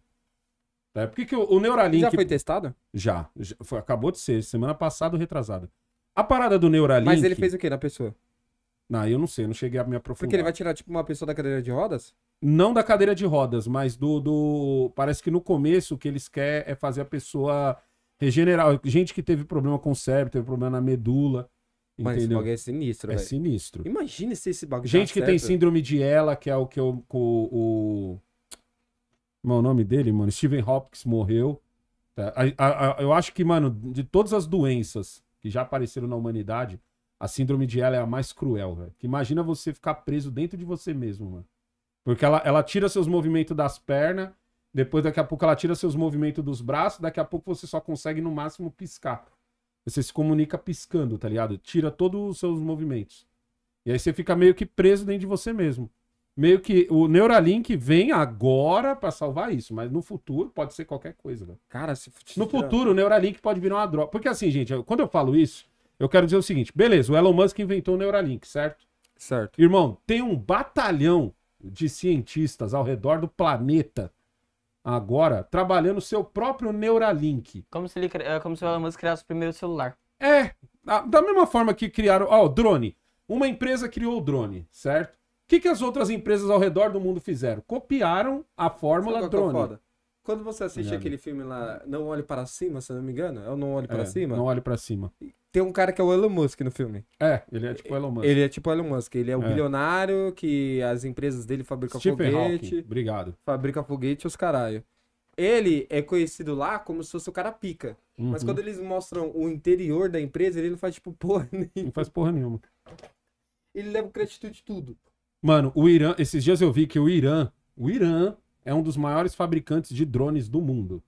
Tá? Por que, que o, Neuralink. Já foi testado? Já. já foi, acabou de ser, semana passada retrasada. A parada do Neuralink. Mas ele fez o que na pessoa? Não, eu não sei, eu não cheguei a me aprofundar. Porque ele vai tirar, tipo, uma pessoa da cadeira de rodas? Não da cadeira de rodas, mas do. do... Parece que no começo o que eles querem é fazer a pessoa regenerar. Gente que teve problema com o cérebro, teve problema na medula. Mas esse bagulho é sinistro, É sinistro. Imagina se esse bagulho Gente que certo. tem síndrome de ela, que é o que eu, o... o... Mano, é o nome dele, mano, Steven Hopkins morreu. É, a, a, a, eu acho que, mano, de todas as doenças que já apareceram na humanidade, a síndrome de ela é a mais cruel, velho. Imagina você ficar preso dentro de você mesmo, mano. Porque ela, ela tira seus movimentos das pernas, depois daqui a pouco ela tira seus movimentos dos braços, daqui a pouco você só consegue no máximo piscar. Você se comunica piscando, tá ligado? Tira todos os seus movimentos. E aí você fica meio que preso dentro de você mesmo. Meio que o Neuralink vem agora para salvar isso, mas no futuro pode ser qualquer coisa, velho. Cara, se No futuro o Neuralink pode virar uma droga. Porque assim, gente, eu, quando eu falo isso, eu quero dizer o seguinte, beleza, o Elon Musk inventou o Neuralink, certo? Certo. Irmão, tem um batalhão de cientistas ao redor do planeta agora trabalhando seu próprio Neuralink. Como se, ele, é, como se o Elon Musk criasse o primeiro celular. É, da mesma forma que criaram. Ó, o drone. Uma empresa criou o drone, certo? O que, que as outras empresas ao redor do mundo fizeram? Copiaram a fórmula é drone. Quando você assiste aquele filme lá, Não Olhe Para Cima, se não me engano, é o Não Olhe Para é, Cima? Não Olhe Para Cima. Tem um cara que é o Elon Musk no filme. É, ele é tipo Elon Musk. Ele é tipo Elon Musk. Ele é o é. bilionário que as empresas dele fabricam Stephen foguete. Hawking. Obrigado. Fabrica foguete os caralho. Ele é conhecido lá como se fosse o cara pica. Uhum. Mas quando eles mostram o interior da empresa, ele não faz tipo porra nenhuma. Não faz porra nenhuma. Ele leva o crédito de tudo. Mano, o Irã, esses dias eu vi que o Irã, o Irã é um dos maiores fabricantes de drones do mundo.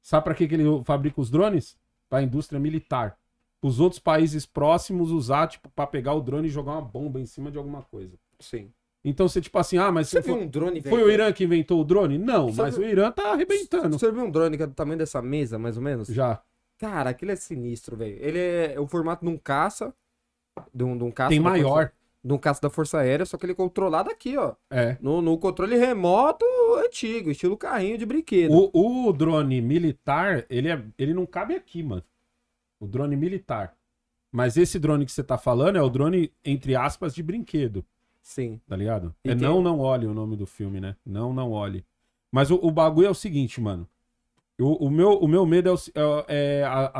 Sabe para que, que ele fabrica os drones? Para a indústria militar. Os outros países próximos usar, tipo, para pegar o drone e jogar uma bomba em cima de alguma coisa. Sim. Então você, tipo assim, ah, mas. Você viu foi... um drone, velho? Foi o Irã que inventou o drone? Não, você mas viu... o Irã tá arrebentando. Você viu um drone que é do tamanho dessa mesa, mais ou menos? Já. Cara, aquele é sinistro, velho. Ele é, é o formato de um caça. De um, de um caça. Tem maior. Coisa num caça da Força Aérea, só que ele é controlado aqui, ó. É. No, no controle remoto antigo, estilo carrinho de brinquedo. O, o drone militar, ele, é, ele não cabe aqui, mano. O drone militar. Mas esse drone que você tá falando é o drone, entre aspas, de brinquedo. Sim. Tá ligado? É Não Não Olhe o nome do filme, né? Não Não Olhe. Mas o, o bagulho é o seguinte, mano. O, o, meu, o meu medo é, o, é, é a,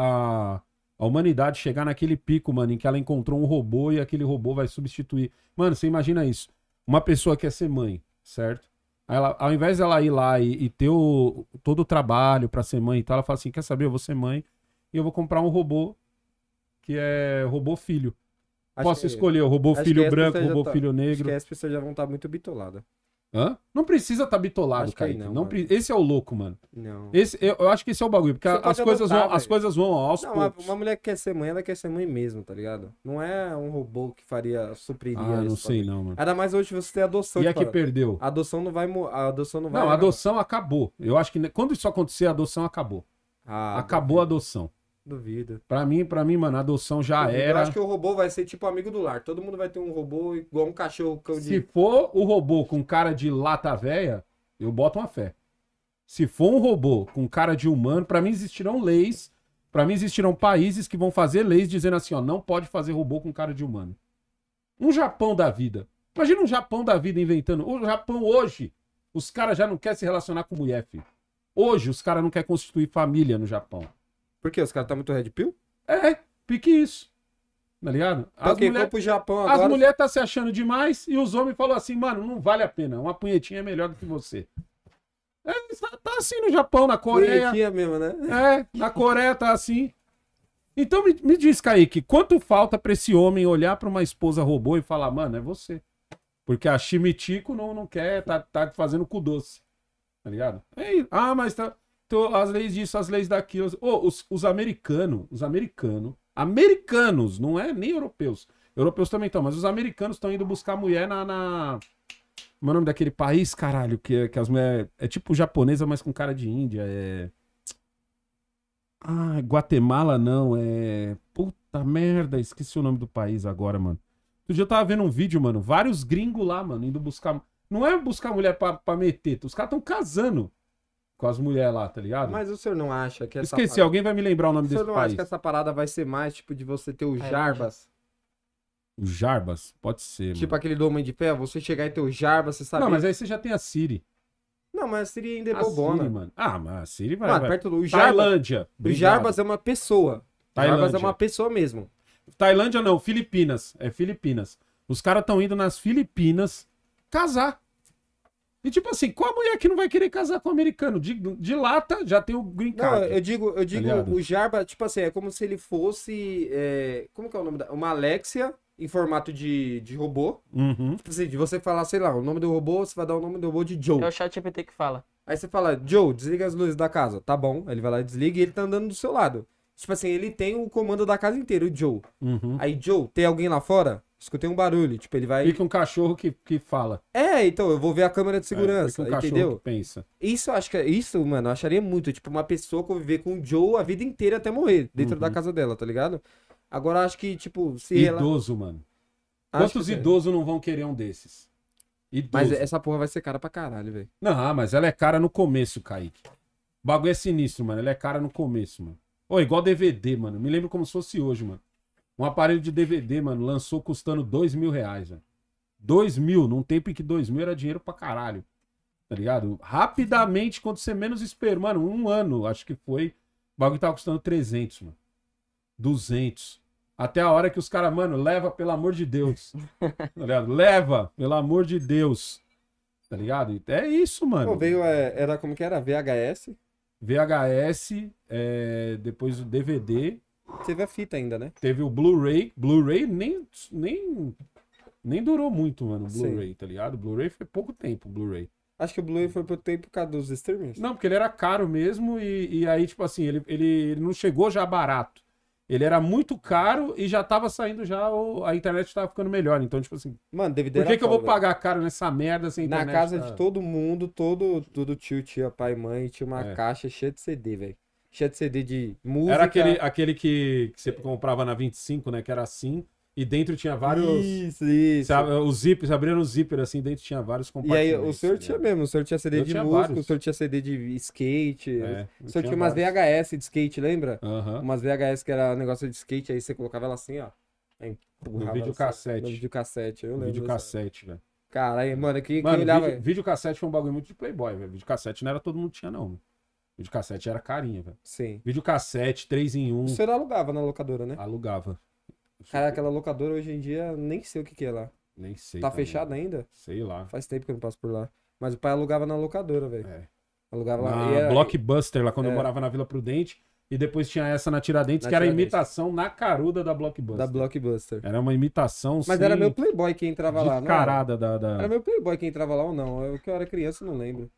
a a humanidade chegar naquele pico, mano, em que ela encontrou um robô e aquele robô vai substituir. Mano, você imagina isso. Uma pessoa quer ser mãe, certo? Ela, ao invés dela ir lá e, e ter o, todo o trabalho para ser mãe e tal, ela fala assim: quer saber? Eu vou ser mãe e eu vou comprar um robô que é robô filho. Acho Posso que, escolher o robô filho branco, robô tá, filho negro. Acho que as pessoas já vão estar muito bitoladas. Hã? Não precisa estar tá bitolado, cara. Não, não pre... Esse é o louco, mano. Não. Esse, eu, eu acho que esse é o bagulho, porque as coisas, adotar, vão, as coisas vão aos não, poucos. Uma mulher que quer ser mãe, ela quer ser mãe mesmo, tá ligado? Não é um robô que faria, supriria Ah, não tá sei não, mano. Ainda mais hoje você tem adoção. E é tipo, que perdeu. A adoção não vai... A adoção não vai... Não, a adoção acabou. Eu acho que quando isso acontecer, a adoção acabou. Ah, acabou a adoção. Duvido. Pra mim, pra mim, mano, a adoção já Duvido. era. Eu acho que o robô vai ser tipo amigo do lar. Todo mundo vai ter um robô igual um cachorro cão Se for o robô com cara de lata véia, eu boto uma fé. Se for um robô com cara de humano, para mim existirão leis, para mim existirão países que vão fazer leis dizendo assim, ó, não pode fazer robô com cara de humano. Um Japão da vida. Imagina um Japão da vida inventando. O Japão hoje, os caras já não querem se relacionar com mulher, filho. Hoje os caras não querem constituir família no Japão. Por quê? Os caras tá muito red pill? É, pique isso. Tá ligado? Tá as pro Japão agora. As mulheres tá se achando demais e os homens falam assim, mano, não vale a pena. Uma punhetinha é melhor do que você. É, tá, tá assim no Japão, na Coreia. Punhetinha mesmo, né? É, na Coreia tá assim. Então me, me diz, Kaique, quanto falta para esse homem olhar para uma esposa robô e falar, mano, é você. Porque a Chimitico não, não quer, tá, tá fazendo cu doce. Tá ligado? É ah, mas tá. Então, as leis disso, as leis daquilo. Oh, os, os americanos, os americanos, americanos, não é nem europeus. Europeus também estão, mas os americanos estão indo buscar mulher na. na... Como é o nome daquele país, caralho? Que, é, que as mulheres. É tipo japonesa, mas com cara de Índia. É. Ah, Guatemala não, é. Puta merda, esqueci o nome do país agora, mano. Outro dia eu tava vendo um vídeo, mano. Vários gringos lá, mano, indo buscar. Não é buscar mulher pra, pra meter, os caras tão casando com as mulheres lá, tá ligado? Mas o senhor não acha que essa Esqueci, parada... alguém vai me lembrar o nome desse país. O senhor não acha que essa parada vai ser mais, tipo, de você ter o é, Jarbas? O Jarbas? Pode ser, Tipo mano. aquele do Homem de Pé, você chegar e ter o Jarbas, você sabe... Não, mas aí você já tem a Siri. Não, mas a Siri ainda é bobona. Siri, mano. Ah, mas a Siri vai... Mano, vai. perto do Jarbas... Tailândia. Obrigado. É o Jarbas é uma pessoa. Tailândia. O Jarbas é uma pessoa mesmo. Tailândia não, Filipinas. É Filipinas. Os caras estão indo nas Filipinas casar. E tipo assim, qual a mulher que não vai querer casar com um americano? De, de lata já tem o green card. Não, eu digo, eu digo o Jarba, tipo assim, é como se ele fosse. É, como que é o nome da. Uma Alexia em formato de, de robô. Uhum. Tipo assim, de você falar, sei lá, o nome do robô, você vai dar o nome do robô de Joe. É o chat GPT que fala. Aí você fala, Joe, desliga as luzes da casa. Tá bom. ele vai lá e desliga e ele tá andando do seu lado. Tipo assim, ele tem o comando da casa inteira, o Joe. Uhum. Aí, Joe, tem alguém lá fora? escutei um barulho, tipo, ele vai... Fica um cachorro que, que fala. É, então, eu vou ver a câmera de é, segurança, é, um entendeu? pensa. Isso, acho que, é, isso, mano, eu acharia muito, tipo, uma pessoa conviver com o Joe a vida inteira até morrer, dentro uhum. da casa dela, tá ligado? Agora, acho que, tipo, se Idoso, ela... mano. Acho Quantos idosos não vão querer um desses? Idoso. Mas essa porra vai ser cara pra caralho, velho. Não, ah, mas ela é cara no começo, Kaique. O bagulho é sinistro, mano. Ela é cara no começo, mano. Ô, igual DVD, mano. Me lembro como se fosse hoje, mano. Um aparelho de DVD, mano, lançou custando dois mil reais, velho. Dois mil, num tempo em que dois mil era dinheiro pra caralho. Tá ligado? Rapidamente, quando você menos espera, mano, um ano, acho que foi. O bagulho tava custando 300, mano. 200. Até a hora que os caras, mano, leva, pelo amor de Deus. tá ligado? Leva, pelo amor de Deus. Tá ligado? É isso, mano. Pô, veio, é, era como que era? VHS? VHS, é, depois o DVD. Teve a fita ainda, né? Teve o Blu-ray. Blu-ray nem, nem, nem durou muito, mano, o Blu-ray, tá ligado? Blu-ray foi pouco tempo, Blu-ray. Acho que o Blu-ray foi pro tempo por causa dos streamers. Não, porque ele era caro mesmo e, e aí, tipo assim, ele, ele, ele não chegou já barato. Ele era muito caro e já tava saindo já, a internet tava ficando melhor. Então, tipo assim. Mano, DVD Por que, que eu vou pagar caro nessa merda sem internet? Na casa tá... de ah. todo mundo, todo, todo tio, tia, pai, mãe, tinha uma é. caixa cheia de CD, velho. Tinha de CD de música. Era aquele, aquele que, que você comprava na 25, né? Que era assim. E dentro tinha vários. Isso, isso. Sabe, os zippers, abriram o zíper assim, dentro tinha vários compartimentos. E aí, o senhor tinha né? mesmo, o senhor tinha CD eu de tinha música, vários. o senhor tinha CD de skate. É, o senhor tinha, tinha umas vários. VHS de skate, lembra? Uhum. Umas VHS que era negócio de skate, aí você colocava ela assim, ó. Aí assim, no vídeo cassete no cassete, eu lembro. Vídeo cassete, velho. Caralho, mano, que, mano, olhava. Vídeo, cassete foi um bagulho muito de playboy, velho. cassete não era todo mundo tinha, não. Videocassete era carinho, velho. Sim. Videocassete, 3 em 1. O senhor alugava na locadora, né? Alugava. Cara, aquela locadora hoje em dia, nem sei o que que é lá. Nem sei. Tá fechada ainda? Sei lá. Faz tempo que eu não passo por lá. Mas o pai alugava na locadora, velho. É. Alugava na lá. Na Blockbuster, lá quando é. eu morava na Vila Prudente. E depois tinha essa na Tiradentes, na que era a imitação na caruda da Blockbuster. Da Blockbuster. Era uma imitação Mas sem... era meu Playboy que entrava lá, não? Descarada da, da... Era meu Playboy que entrava lá ou não? Eu que eu era criança, não lembro.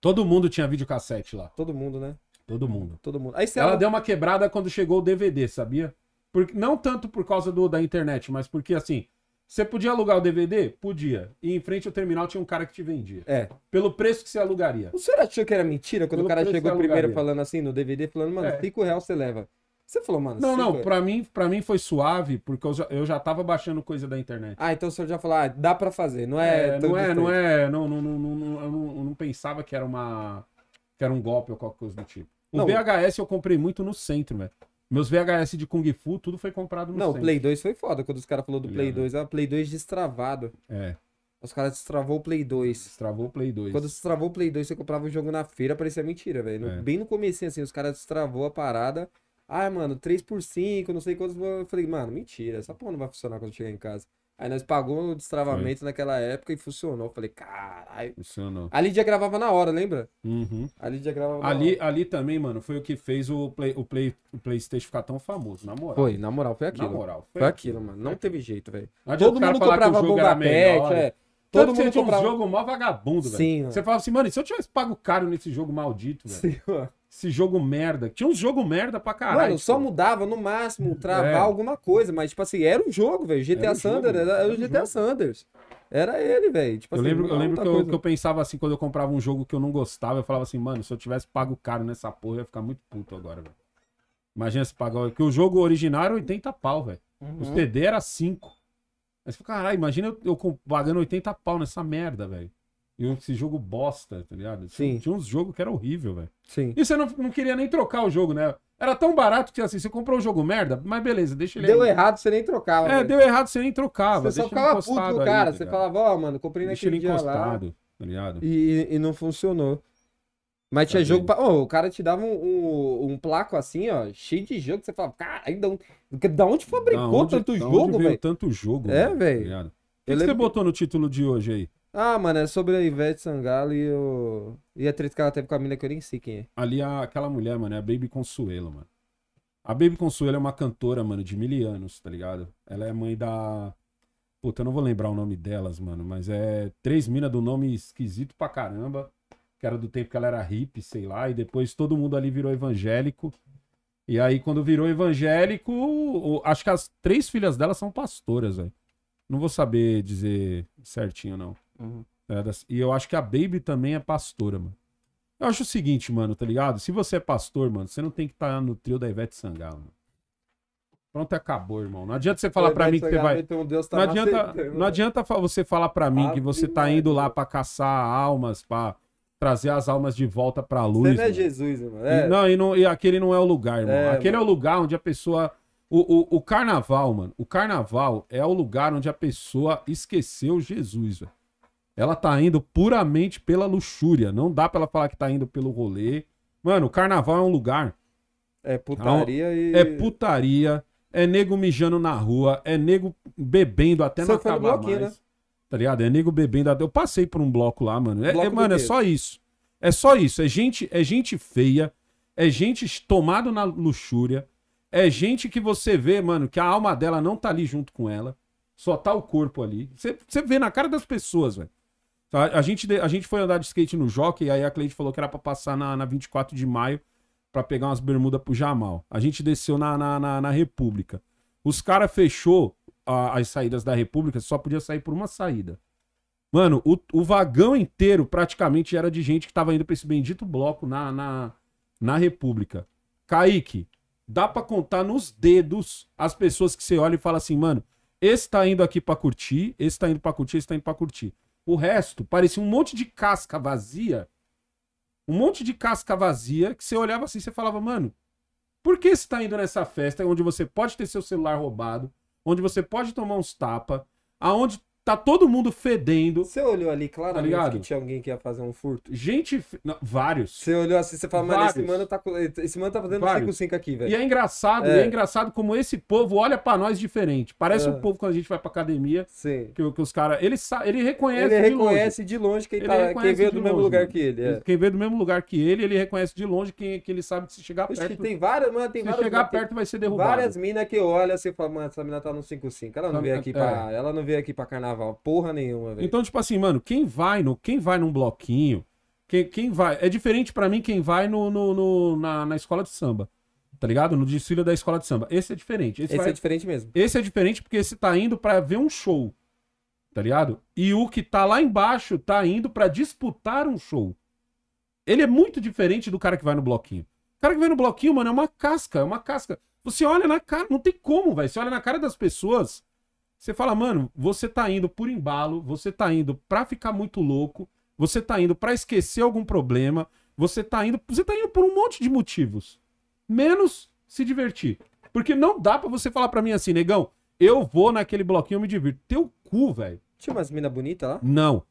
Todo mundo tinha videocassete lá. Todo mundo, né? Todo mundo. Todo mundo. Aí ela... ela deu uma quebrada quando chegou o DVD, sabia? Porque, não tanto por causa do, da internet, mas porque assim, você podia alugar o DVD? Podia. E em frente ao terminal tinha um cara que te vendia. É. Pelo preço que você alugaria. O senhor achou que era mentira quando Pelo o cara chegou primeiro falando assim no DVD, falando, mano, é. cinco reais você leva. Você falou, mano. Não, não, pra mim, pra mim foi suave, porque eu já, eu já tava baixando coisa da internet. Ah, então o senhor já falou, ah, dá pra fazer, não é. é não é, não é, não, não, não, não, eu não, eu não pensava que era uma. que era um golpe ou qualquer coisa do tipo. O não. VHS eu comprei muito no centro, velho. Meus VHS de Kung Fu, tudo foi comprado no não, centro. Não, Play 2 foi foda. Quando os caras falaram do Play 2, era Play 2 ah, destravado. É. Os caras destravou o Play 2. Destravou o Play 2. Quando destravou o Play 2, você comprava o um jogo na feira, parecia mentira, velho. É. Bem no começo assim, os caras destravou a parada. Ah, mano, 3 por 5, não sei quantos. Eu falei, mano, mentira, essa porra não vai funcionar quando chegar em casa. Aí nós pagou o destravamento Foi. naquela época e funcionou. falei, caralho. Funcionou. A Lídia gravava na hora, lembra? Uhum. A Lídia gravava ali, na hora. Ali também, mano, foi o que fez o, play, o, play, o Playstation ficar tão famoso, na moral. Foi, na moral, foi aquilo. Na moral, foi, foi aquilo, mano. Não teve jeito, velho. Todo mundo comprava bomba pet, é. Né? Todo Tanto mundo você comprava... um jogo mó vagabundo, velho. Sim, Você falava assim, mano, e se eu tivesse pago caro nesse jogo maldito, velho? Sim, mano esse jogo merda. Tinha um jogo merda pra caralho. Mano, só mudava no máximo travar é. alguma coisa, mas tipo assim, era um jogo, velho. GTA Sanders, era, o GTA Sanders. Era ele, velho. Tipo eu, assim, lembro, eu lembro que eu, que eu, pensava assim, quando eu comprava um jogo que eu não gostava, eu falava assim, mano, se eu tivesse pago caro nessa porra, eu ia ficar muito puto agora, velho. Imagina se pagar. Que o jogo original era 80 pau, velho. Uhum. Os TD era 5. Aí você fala, caralho, imagina eu, eu pagando 80 pau nessa merda, velho. E esse jogo bosta, tá ligado? Sim. Tinha uns jogos que era horrível, velho. Sim. E você não, não queria nem trocar o jogo, né? Era tão barato que assim, você comprou um jogo merda, mas beleza, deixa ele Deu aí. errado, você nem trocava. É, deu errado, você nem trocava. Você só ficava puto o cara. Aí, tá você falava, ó, oh, mano, comprei naquele deixa ele encostado, lá. Tá ligado? E, e não funcionou. Mas tinha tá jogo. Pra... Oh, o cara te dava um, um, um, placo assim, ó, cheio de jogo, você falava, cara, ainda. Da onde fabricou da onde, tanto, da jogo, onde tanto jogo, velho? Tanto jogo. É, tá velho. Tá o que, que lembro... você botou no título de hoje aí? Ah, mano, é sobre a Ivete Sangalo e, o... e a treta que ela teve com a mina que eu nem sei quem é. Ali, a, aquela mulher, mano, é a Baby Consuelo, mano. A Baby Consuelo é uma cantora, mano, de mil anos, tá ligado? Ela é mãe da. Puta, eu não vou lembrar o nome delas, mano, mas é três minas do nome esquisito pra caramba, que era do tempo que ela era hippie, sei lá, e depois todo mundo ali virou evangélico. E aí, quando virou evangélico, acho que as três filhas dela são pastoras, velho. Não vou saber dizer certinho, não. Uhum. É, das... E eu acho que a Baby também é pastora, mano. Eu acho o seguinte, mano, tá ligado? Se você é pastor, mano, você não tem que estar tá no trio da Ivete Sangalo, mano. Pronto, acabou, irmão. Não adianta você falar para mim que você vai. Então Deus tá não, adianta, não adianta você falar para mim ah, que você tá indo lá para caçar almas, para trazer as almas de volta para luz. Você não é mano. Jesus, irmão. É. E, não, e não, e aquele não é o lugar, irmão. É, aquele mano. é o lugar onde a pessoa. O, o, o carnaval, mano. O carnaval é o lugar onde a pessoa esqueceu Jesus, velho. Ela tá indo puramente pela luxúria. Não dá pra ela falar que tá indo pelo rolê. Mano, o carnaval é um lugar. É putaria é um... e. É putaria. É nego mijando na rua. É nego bebendo até Você não acabar bloquinho, mais. Né? Tá ligado? É nego bebendo. Eu passei por um bloco lá, mano. É, é mano, é só isso. É só isso. É gente, é gente feia. É gente tomado na luxúria. É gente que você vê, mano, que a alma dela não tá ali junto com ela. Só tá o corpo ali. Você vê na cara das pessoas, velho. Então, a, a, gente, a gente foi andar de skate no Jockey, aí a Cleide falou que era pra passar na, na 24 de maio para pegar umas bermudas pro Jamal. A gente desceu na, na, na, na República. Os caras fechou a, as saídas da República, só podia sair por uma saída. Mano, o, o vagão inteiro praticamente era de gente que tava indo pra esse bendito bloco na, na, na República. Kaique, dá para contar nos dedos as pessoas que você olha e fala assim, mano, esse tá indo aqui pra curtir, esse tá indo pra curtir, esse tá indo pra curtir. O resto parecia um monte de casca vazia. Um monte de casca vazia que você olhava assim e falava, mano, por que você está indo nessa festa onde você pode ter seu celular roubado, onde você pode tomar uns tapas, aonde Tá todo mundo fedendo. Você olhou ali claramente tá que tinha alguém que ia fazer um furto? Gente, não, vários. Você olhou assim, você fala, mas esse mano tá, esse mano tá fazendo vários. 5 aqui, velho. E é engraçado, é. é. engraçado como esse povo olha para nós diferente. Parece é. um povo quando a gente vai pra academia. Sim. Que, que os caras. Ele, ele reconhece. Ele de reconhece longe. de longe, quem, ele tá, quem veio do longe, mesmo lugar que ele. É. Quem veio do mesmo lugar que ele, ele reconhece de longe quem que ele sabe que se chegar Oxe, perto. Tem várias, mano, tem se várias, chegar perto, vai ser derrubado. Várias minas que olha, você assim fala, mano, essa mina tá no 5-5. Ela não tá veio aqui é. Ela não veio aqui pra carnaval porra nenhuma, velho. Então, tipo assim, mano, quem vai no, quem vai num bloquinho, quem, quem vai, é diferente para mim quem vai no, no, no na, na, escola de samba. Tá ligado? No desfile da escola de samba. Esse é diferente. Esse, esse vai... é diferente mesmo. Esse é diferente porque esse tá indo para ver um show. Tá ligado? E o que tá lá embaixo tá indo para disputar um show. Ele é muito diferente do cara que vai no bloquinho. O cara que vai no bloquinho, mano, é uma casca, é uma casca. Você olha na cara, não tem como, velho. Você olha na cara das pessoas, você fala, mano, você tá indo por embalo, você tá indo pra ficar muito louco, você tá indo pra esquecer algum problema, você tá indo, você tá indo por um monte de motivos, menos se divertir. Porque não dá para você falar para mim assim, negão, eu vou naquele bloquinho, eu me divirto. Teu cu, velho. Tinha umas mina bonita lá? Não.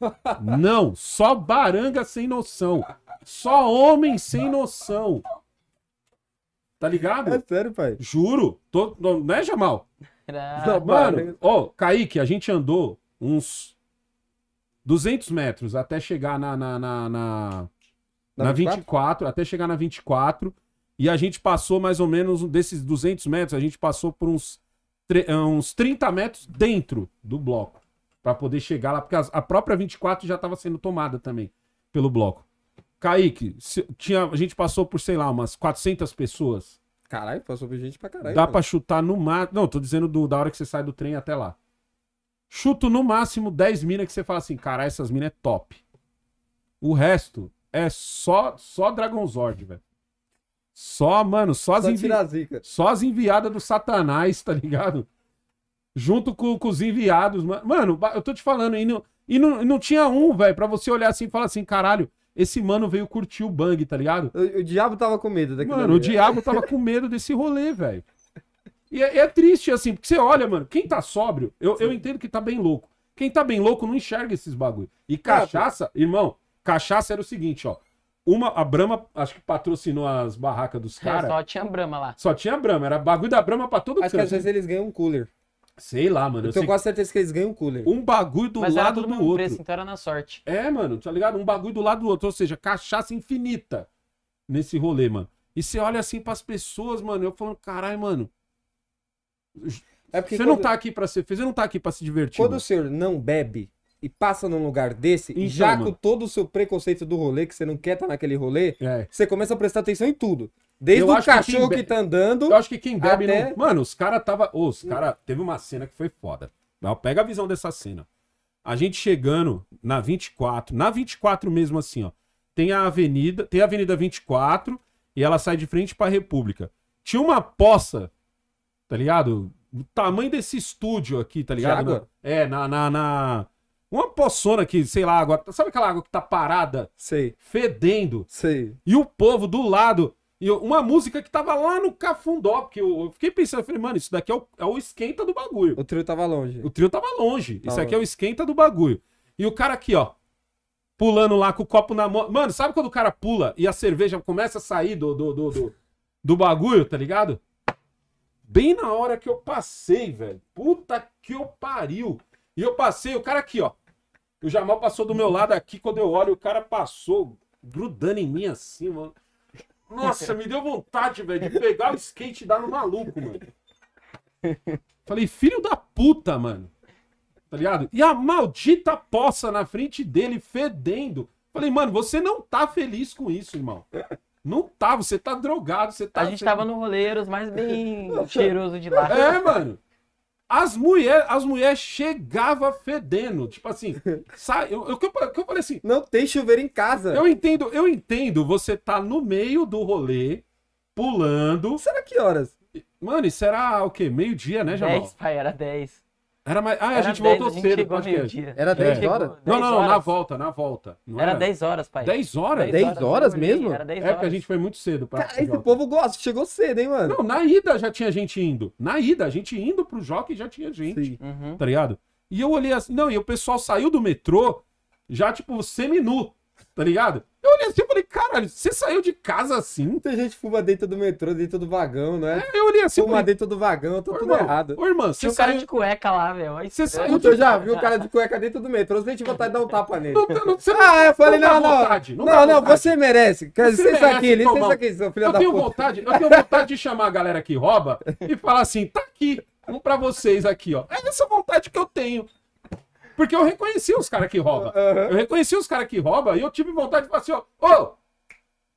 não, só baranga sem noção. Só homem sem noção. Tá ligado? É sério, pai. Juro. Tô, não é, Jamal? mano, ó, oh, Kaique, a gente andou uns 200 metros até chegar na, na, na, na, na 24? 24, até chegar na 24. E a gente passou mais ou menos desses 200 metros, a gente passou por uns, eh, uns 30 metros dentro do bloco para poder chegar lá, porque a própria 24 já estava sendo tomada também pelo bloco. Kaique, se, tinha, a gente passou por, sei lá, umas 400 pessoas Caralho, passou por gente pra caralho. Dá mano. pra chutar no máximo. Não, tô dizendo do, da hora que você sai do trem até lá. Chuto no máximo 10 minas que você fala assim, caralho, essas minas é top. O resto é só só Dragonzord, velho. Só, mano, só as, só, envi... as enviadas do Satanás, tá ligado? Junto com, com, os enviados, mano. Mano, eu tô te falando, e não, e não, e não tinha um, velho, pra você olhar assim e falar assim, caralho, esse mano veio curtir o bang, tá ligado? O, o diabo tava com medo daquele. Mano, o né? diabo tava com medo desse rolê, velho. E é, é, triste, assim, porque você olha, mano, quem tá sóbrio, eu, eu entendo que tá bem louco. Quem tá bem louco não enxerga esses bagulho. E cachaça, irmão, cachaça era o seguinte, ó. Uma, a Brahma, acho que patrocinou as barracas dos caras. É, só tinha Brahma lá. Só tinha Brahma, era bagulho da Brahma pra todo acho canto. Acho que às vezes eles ganham um cooler. Sei lá, mano. Eu tenho quase certeza que eles ganham o cooler. Um bagulho do Mas lado do outro. Preço, então era na sorte. É, mano, tá ligado? Um bagulho do lado do outro. Ou seja, cachaça infinita nesse rolê, mano. E você olha assim pras pessoas, mano. Eu falo caralho, mano. É você quando... não tá aqui pra ser. Você não tá aqui pra se divertir. Quando mano. o senhor não bebe e passa num lugar desse, então, já mano. com todo o seu preconceito do rolê, que você não quer estar tá naquele rolê, é. você começa a prestar atenção em tudo. Desde eu o cachorro que, be... que, tá andando. Eu acho que quem bebe até... não. Mano, os caras tava. Oh, os cara Teve uma cena que foi foda. Pega a visão dessa cena. A gente chegando na 24, na 24 mesmo assim, ó. Tem a avenida, tem a Avenida 24 e ela sai de frente para a República. Tinha uma poça, tá ligado? O tamanho desse estúdio aqui, tá ligado? Na... é, na, na, na, Uma poçona que, sei lá, água Sabe aquela água que tá parada? Sei. Fedendo. Sei. E o povo do lado e uma música que tava lá no Cafundó, porque eu, eu fiquei pensando, eu falei, mano, isso daqui é o, é o, esquenta do bagulho. O trio tava longe. O trio tava longe. Tá isso longe. aqui é o esquenta do bagulho. E o cara aqui, ó, pulando lá com o copo na mão. Mano, sabe quando o cara pula e a cerveja começa a sair do, do, do, do, do bagulho, tá ligado? Bem na hora que eu passei, velho. Puta que eu pariu. E eu passei, o cara aqui, ó. O Jamal passou do meu lado aqui, quando eu olho, o cara passou grudando em mim assim, mano. Nossa, me deu vontade, velho, de pegar o skate e dar no maluco, mano. Falei, filho da puta, mano. Tá ligado? E a maldita poça na frente dele, fedendo. Falei, mano, você não tá feliz com isso, irmão. Não tá, você tá drogado, você tá. A gente tava no roleiros, mas mais bem cheiroso de lá. É, mano. As mulheres as mulher chegavam fedendo. Tipo assim, sai. Eu, eu, eu, eu falei assim. Não tem chuveiro em casa. Eu entendo, eu entendo. Você tá no meio do rolê, pulando. Será que horas? Mano, isso era o quê? Meio-dia, né, Jamal? 10, pai, era 10. Era mais. Ah, era a gente 10, voltou a gente cedo. Podcast. Era 10 é. horas? Não, não, não, na volta, na volta. Não era, era 10 horas, pai. 10 horas? 10, horas, horas mesmo? Era 10 horas. É porque a gente foi muito cedo pra. Cara, esse povo gosta, chegou cedo, hein, mano? Não, na ida já tinha gente indo. Na ida, a gente indo pro Jockey já tinha gente. Uhum. Tá ligado? E eu olhei assim, não, e o pessoal saiu do metrô já, tipo, seminu tá ligado? Eu olhei assim e falei, caralho, você saiu de casa assim? Muita gente fuma dentro do metrô, dentro do vagão, né? É, eu olhei assim. Fuma falei, dentro do vagão, tá tudo errado. Ô, irmão, você um saiu... cara de cueca lá, aí Você saiu de... Eu já vi um cara de cueca dentro do metrô, você nem tinha vontade de dar um tapa nele. Não, não, ah, eu falei, não, não. Vontade, não, não, não você merece. Cara, você licença aqui, licença aqui, seu filho eu da tenho puta. Vontade, eu tenho vontade de chamar a galera que rouba e falar assim, tá aqui, um pra vocês aqui, ó. É essa vontade que eu tenho. Porque eu reconheci os caras que roubam. Uhum. Eu reconheci os caras que roubam e eu tive vontade de falar assim, ó, ô,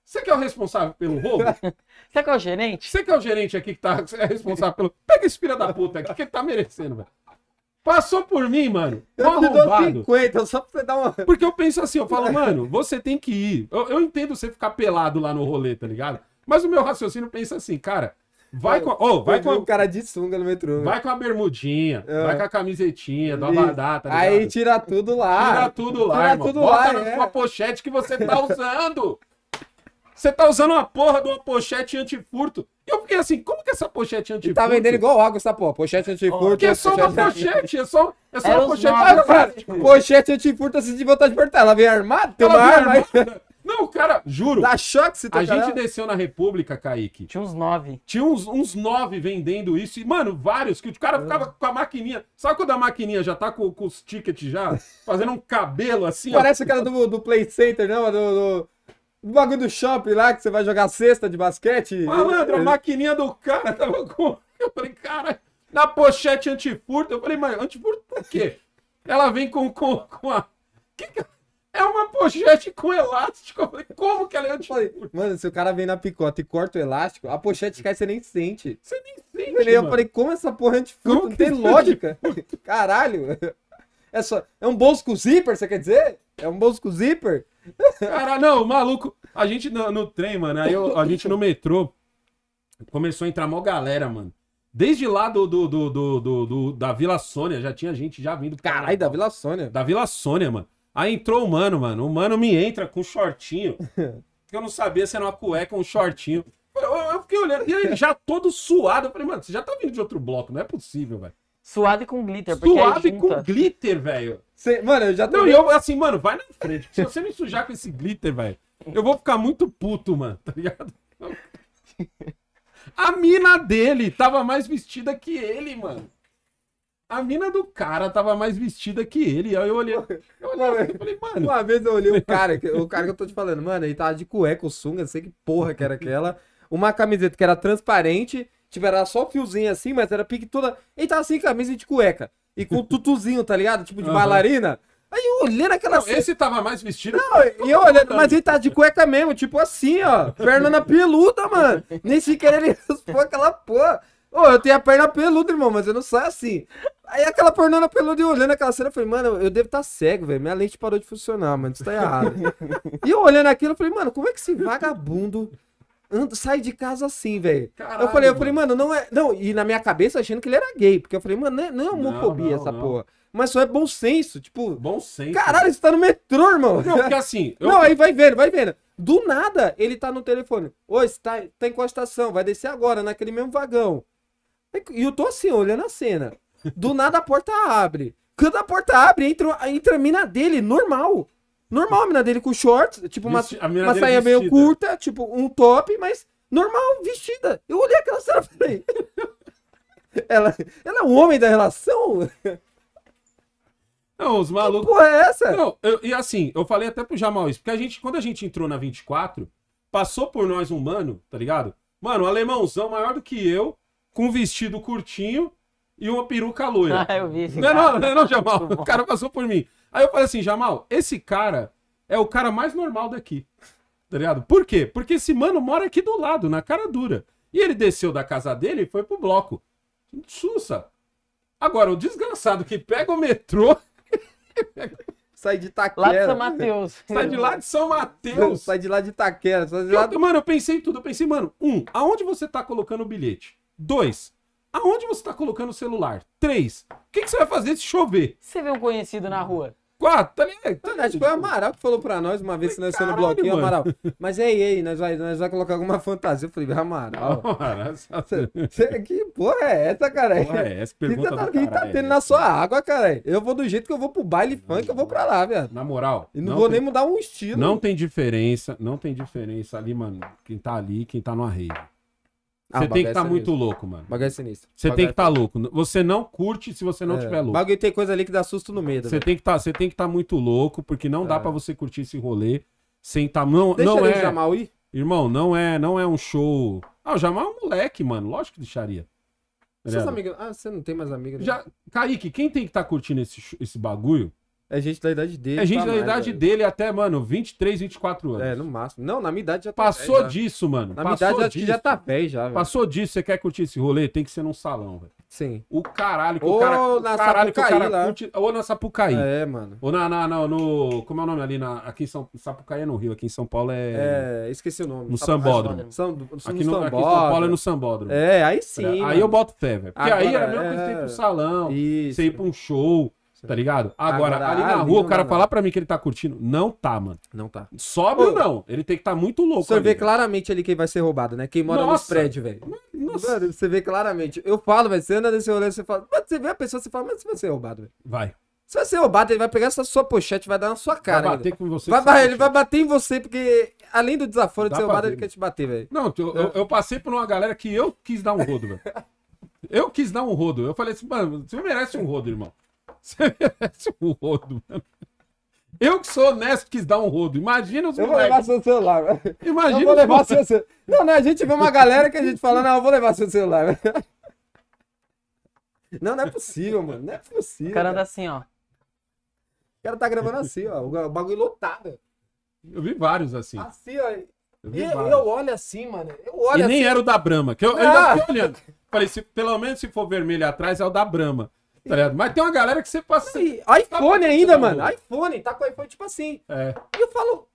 você que é o responsável pelo roubo? você que é o gerente? Você que é o gerente aqui que tá é responsável pelo... Pega esse filho da puta aqui que ele tá merecendo, velho. Passou por mim, mano. Eu te dou 50, só pra você dar uma... Porque eu penso assim, eu falo, mano, você tem que ir. Eu, eu entendo você ficar pelado lá no rolê, tá ligado? Mas o meu raciocínio pensa assim, cara... Vai com, a, oh, vai com um cara de sunga no metrô. Vai com a bermudinha, é. vai com a camisetinha do Abadá, tá Aí tira tudo lá. Tira tudo lá, tira irmão. Tudo Bota lá, na é. sua pochete que você tá usando. você tá usando uma porra de uma pochete antifurto. E eu fiquei assim, como que essa pochete antifurto... E tá vendendo igual água essa porra, pochete antifurto. Porque é só uma pochete, é só, é só é uma pochete... Nomes, cara, pochete antifurto, assim, de vontade de portar. Ela veio armada? Tem uma arma? Armada. Não, o cara, juro. Dá choque se A caralho. gente desceu na República, Kaique. Tinha uns nove. Tinha uns, uns nove vendendo isso. E, mano, vários, que o cara é. ficava com a maquininha. Sabe quando a maquininha já tá com, com os tickets já? Fazendo um cabelo assim, Parece aquela cara do, do Play Center, não, do... do do bagulho do shopping lá que você vai jogar cesta de basquete. Malandro, a é. maquininha do cara tava com. Eu falei, cara, na pochete antifurto. Eu falei, mas antifurto por quê? Ela vem com, com, com a. Que que... É uma pochete com elástico. Eu falei, como que ela é falei, Mano, se o cara vem na picota e corta o elástico, a pochete cai, você nem sente. Você nem sente. Eu eu falei como essa porra é antifurto? Não que tem lógica. Caralho. É, só... é um bolso com zíper, você quer dizer? É um bolso com zíper? Cara, não, maluco. A gente no, no trem, mano, aí eu, a gente no metrô começou a entrar mó galera, mano. Desde lá do, do, do, do, do da Vila Sônia, já tinha gente já vindo. Caralho, da Vila Sônia. Da Vila Sônia, mano. Aí entrou o mano, mano. O mano me entra com um shortinho. eu não sabia se era uma cueca ou um shortinho. Eu, eu, fiquei olhando. E ele já todo suado. Eu falei, mano, você já tá vindo de outro bloco, não é possível, velho. Suado e com glitter, Suado e com glitter, velho. Mano, eu já tô. Não, vendo... eu assim, mano, vai na frente. Se você me sujar com esse glitter, velho, eu vou ficar muito puto, mano, tá ligado? A mina dele tava mais vestida que ele, mano. A mina do cara tava mais vestida que ele. Aí eu olhei, eu olhei assim, falei, mano. Uma vez eu olhei o cara, o cara que eu tô te falando, mano, ele tava de cueca, sunga, não sei que porra que era aquela. Uma camiseta que era transparente, tipo, era só fiozinho assim, mas era pique toda. Ele tava sem camisa e de cueca. E com tutuzinho, tá ligado? Tipo de uhum. bailarina. Aí eu olhei naquela. Não, esse tava mais vestido. Não, e eu olhando, tá mas ele tá de cueca mesmo, tipo assim, ó. Perna na peluda, mano. Nem sequer ele raspou aquela porra. Ô, eu tenho a perna peluda, irmão, mas eu não saio assim. Aí aquela pornona peluda e olhando aquela cena, eu falei, mano, eu devo estar tá cego, velho. Minha lente parou de funcionar, mano. Isso tá errado. e eu olhando aquilo, eu falei, mano, como é que esse vagabundo anda, sai de casa assim, velho? Eu falei, eu falei, mano, não é. Não, e na minha cabeça achando que ele era gay, porque eu falei, mano, não é, não é homofobia não, não, essa não. porra. Mas só é bom senso, tipo. Bom senso. Caralho, você tá no metrô, irmão. Não, porque assim. Eu... Não, aí vai vendo, vai vendo. Do nada, ele tá no telefone. Oi, você tá, tá em qual Vai descer agora, naquele mesmo vagão. E eu tô assim, olhando a cena. Do nada a porta abre. Quando a porta abre, entra, entra a mina dele, normal. Normal a mina dele com shorts, tipo uma, uma saia vestida. meio curta, tipo um top, mas normal, vestida. Eu olhei aquela cena e falei. ela, ela é um homem da relação? Não, os malucos. Que porra é essa? Não, eu, e assim, eu falei até pro Jamal isso, porque a gente, quando a gente entrou na 24, passou por nós um mano, tá ligado? Mano, um alemãozão maior do que eu, com um vestido curtinho e uma peruca loira. Ah, eu vi esse não, é cara. Não, é não, não, Jamal. O cara passou por mim. Aí eu falei assim, Jamal, esse cara é o cara mais normal daqui. Tá ligado? Por quê? Porque esse mano mora aqui do lado, na cara dura. E ele desceu da casa dele e foi pro bloco. Sussa. Agora, o desgraçado que pega o metrô. sai de Itaquera. Lá de São Mateus. Sai de lá de São Mateus. sai de lá de Itaquera. Sai de lá Mano, eu pensei em tudo. Eu pensei, mano, um, aonde você tá colocando o bilhete? Dois, aonde você está colocando o celular? Três, o que, que, você vai fazer se chover? Você vê um conhecido na rua. Quatro, tá ligado? É, tá ligado? É, tipo, o é Amaral que falou pra nós uma vez que nós estamos no bloquinho, mano. Amaral. Mas ei, ei, nós vai, nós vai colocar alguma fantasia. Eu falei, Amaral. Você, que porra é essa, cara? Porra é essa pergunta tá, que tá, quem tá tendo né? na sua água, cara? Eu vou do jeito que eu vou pro baile não, funk, eu vou pra lá, velho. Na moral. E não, não vou tem, nem mudar um estilo. Não tem diferença, não tem diferença ali, mano. Quem tá ali, quem tá no arreio. Ah, você tem que estar é tá muito louco, mano. Bagulho é sinistro. Você tem que estar é tá louco. Você não curte se você não é. tiver louco. Bagulho tem coisa ali que dá susto no medo. Você né? tem que tá, estar tá muito louco, porque não é. dá para você curtir esse rolê sem tá, não, Deixa não é. Jamal ir? Irmão, não é, não é um show. Ah, o Jamal é um moleque, mano. Lógico que deixaria. Seus tá amigos... Ah, você não tem mais amiga. Né? Já... Kaique, quem tem que estar tá curtindo esse, esse bagulho é gente da idade dele. É gente tá da mais, idade velho. dele até, mano, 23, 24 anos. É, no máximo. Não, na minha idade já tá Passou velho, disso, já. mano. Na minha idade disso. já tá pé já, velho. Passou disso, você quer curtir esse rolê? Tem que ser num salão, velho. Sim. O caralho que ou o cara, o caralho Sapucaí, que o cara curte. Ou na Sapucaí. É, mano. Ou na, na, na, no. Como é o nome ali? Na, aqui em São Sapucaí é no Rio, aqui em São Paulo é. É, esqueci o nome. No Sambódromo. São, no, aqui, no, aqui em São Paulo é no Sambódromo. É, aí sim. aí eu boto fé, velho. Porque Agora, aí era é a mesma coisa que é. ir pro salão. Isso. Você ir pra um show. Tá ligado? Agora, Agora ah, ali na ali rua, o cara falar pra mim que ele tá curtindo, não tá, mano. Não tá. Sobe ou não? Ele tem que tá muito louco. Você ali, vê claramente ali quem vai ser roubado, né? Quem mora no nos velho. Nossa. Mano, você vê claramente. Eu falo, velho, você anda nesse rolê, você fala. Mano, você vê a pessoa, você fala, mas você vai ser roubado, velho. Vai. Se você roubado, ele vai pegar essa sua pochete, vai dar na sua cara. Vai bater ainda. com você. Vai, vai, ele vai bater em você, porque além do desaforo de ser roubado, ele quer te bater, velho. Não, eu, eu, eu, passei por uma galera que eu quis dar um rodo, velho. Eu quis dar um rodo. Eu falei assim, mano, você merece um rodo, irmão. Você merece um rodo, mano. Né? Eu que sou honesto quis dar um rodo. Imagina os Eu vou levar seu celular. Imagina. Eu vou levar seu celular. Não, né, A gente vê uma galera que a gente fala, não, eu vou levar seu celular. Não, não é possível, mano. Não é possível. O cara anda assim, ó. O cara tá gravando assim, ó. O bagulho lotado. Eu vi vários assim. Assim, ó. Eu, e, eu olho assim, mano. Eu olho e nem assim. era o da Brama. Que eu, eu ainda ah! fiquei olhando. Falei, se, pelo menos se for vermelho atrás, é o da Brama tá ligado? Mas tem uma galera que você passa. Aí, iPhone tá ainda, mano. Boa. iPhone, tá com o iPhone tipo assim. É. E eu falo.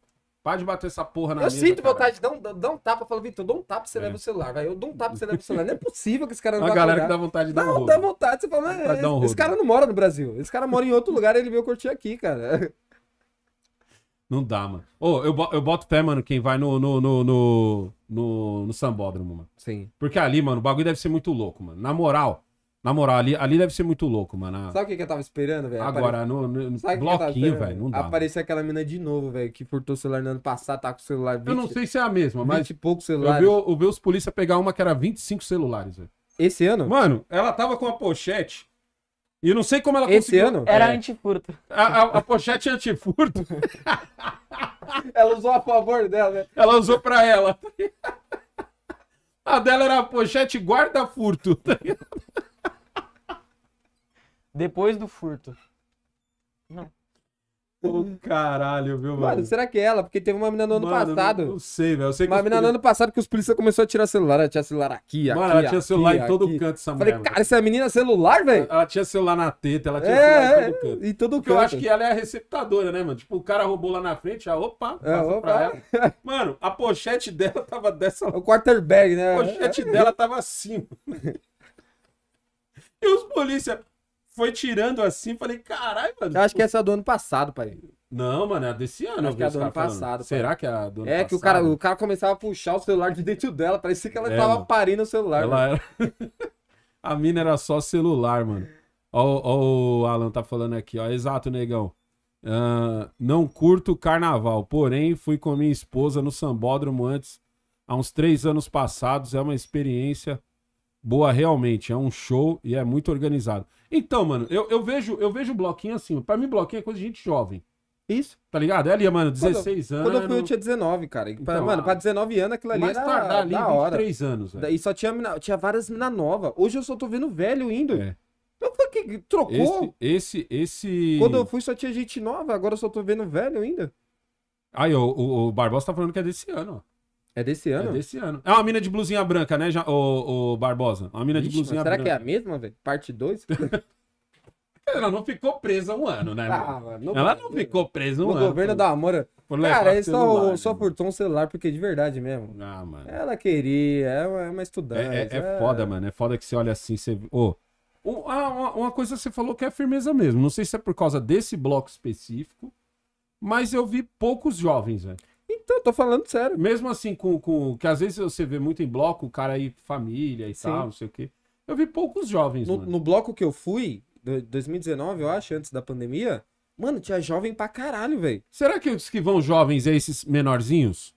Para de bater essa porra na eu mesa. Eu sinto vontade de dar um, dar um tapa. Eu falo, Vitor, dá um tapa você é. leva o celular. Vai, eu dou um tapa você leva o celular. Não é possível que esse cara não A galera que dá vontade de dar um um Não, dá vontade. Você fala, mas esse, um esse cara não mora no Brasil. Esse cara mora em outro lugar ele veio curtir aqui, cara. Não dá, mano. Ô, oh, eu, eu boto pé, mano, quem vai no, no, no, no, no, no sambódromo, mano. Sim. Porque ali, mano, o bagulho deve ser muito louco, mano. Na moral, na moral, ali, ali deve ser muito louco, mano. Ah. Sabe o que, que eu tava esperando, velho? Agora, no, no bloquinho, velho, não dá. Aparecer aquela mina de novo, velho, que furtou o celular no ano passado, tá com o celular 20... Eu não sei se é a mesma, mas... 20 poucos celulares. Eu vi, eu vi os polícia pegar uma que era 25 celulares, velho. Esse ano? Mano, ela tava com a pochete... E eu não sei como ela Esse conseguiu... ano? Era é. antifurto. A, a, a pochete é antifurto. ela usou a favor dela, né? Ela usou pra ela. A dela era a pochete guarda-furto, tá ligado? Depois do furto. Não. Ô, caralho, viu, mano? Mano, será que é ela? Porque teve uma menina no ano mano, passado. Não sei, velho. Eu sei que. Uma menina no ano passado que os policiais começaram a tirar celular. Ela tinha celular aqui, aqui. Mano, ela tinha celular aqui, em todo aqui. canto, essa mulher. Falei, cara, essa menina é celular, velho? Ela, ela tinha celular na teta, ela tinha é, celular em todo é, canto. Em todo Porque canto. eu acho que ela é a receptadora, né, mano? Tipo, o cara roubou lá na frente, já, ah, opa, é, opa. Mano, a pochete dela tava dessa. É o quarterback, né? A pochete dela tava assim. e os policiais foi tirando assim, falei, caralho, mano. Eu acho que essa é do ano passado, pai. Não, mano, é desse ano. Acho que é do ano passado. Será que é a do ano É, passado? que o cara, o cara começava a puxar o celular de dentro dela, parecia que ela é, tava mano. parindo o celular. Ela mano. era... a mina era só celular, mano. Ó, ó, o Alan tá falando aqui, ó. Exato, negão. Uh, não curto carnaval, porém fui com minha esposa no sambódromo antes, há uns três anos passados. É uma experiência boa realmente, é um show e é muito organizado. Então, mano, eu, eu vejo eu vejo bloquinho assim. Pra mim, bloquinho é coisa de gente jovem. Isso. Tá ligado? É ali, mano, 16 quando, anos. Quando eu fui, eu tinha 19, cara. Então, pra, mano, pra 19 ah, anos, aquilo ali mais era tardar, ali, da hora. 23 anos. Velho. E só tinha, mina, tinha várias mina nova. Hoje eu só tô vendo velho indo. É. Então, que trocou? Esse, esse, esse, Quando eu fui, só tinha gente nova. Agora eu só tô vendo velho ainda. Aí, o, o, o Barbosa tá falando que é desse ano, ó. É desse é ano? É desse ano. É uma mina de blusinha branca, né, o, o Barbosa? Uma mina Ixi, de blusinha será branca. Será que é a mesma, velho? Parte 2? Ela não ficou presa um ano, né? Ah, mano, ela não ficou presa um no ano. O governo da Amora. Cara, é só, só furtou um celular, porque de verdade mesmo. Ah, mano. Ela queria, é uma, é estudante. É, é, é, é, foda, mano. É foda que você olha assim, você. Ô. Oh, ah, uma, uma coisa que você falou que é firmeza mesmo. Não sei se é por causa desse bloco específico, mas eu vi poucos jovens, velho. Não, tô falando sério. Mesmo assim, com, com. Que às vezes você vê muito em bloco, o cara aí, família e Sim. tal, não sei o quê. Eu vi poucos jovens. No, no, bloco que eu fui, 2019, eu acho, antes da pandemia, mano, tinha jovem pra caralho, velho. Será que os que vão jovens é esses menorzinhos?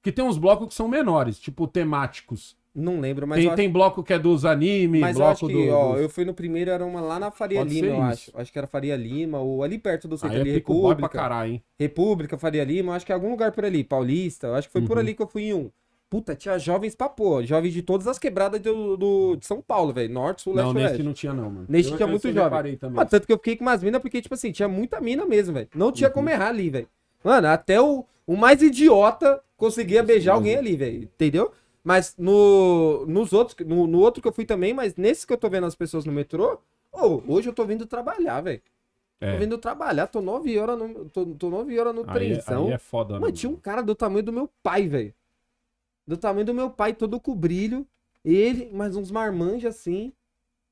Que tem uns blocos que são menores, tipo temáticos. Não lembro, mas. Tem, tem acho... bloco que é dos animes, mas bloco eu acho que, do, ó, Eu fui no primeiro, era uma lá na Faria Pode Lima, eu acho. Acho que era Faria Lima, ou ali perto do centro ali, é República. Pra caralho, hein? República, Faria Lima, acho que é algum lugar por ali, Paulista, acho que foi uhum. por ali que eu fui em um. Puta, tinha jovens pra pôr, jovens de todas as quebradas do, do de São Paulo, velho. Norte, sul, não, leste, Não, neste não tinha não, mano. Neste eu, tinha eu muito jovem. Mas, ah, tanto que eu fiquei com umas minas, porque, tipo assim, tinha muita mina mesmo, velho. Não tinha uhum. como errar ali, velho. Mano, até o, o mais idiota conseguia beijar alguém ali, velho. Entendeu? Mas no, nos outros, no, no, outro que eu fui também, mas nesse que eu tô vendo as pessoas no metrô, oh, hoje eu tô vindo trabalhar, velho. É. Tô vindo trabalhar, tô nove horas no, tô, tô nove horas no aí, é- trenzão. Aí é foda, Mano, né? tinha um cara do tamanho do meu pai, velho. Do tamanho do meu pai, todo com brilho. Ele, mais uns marmanjos assim.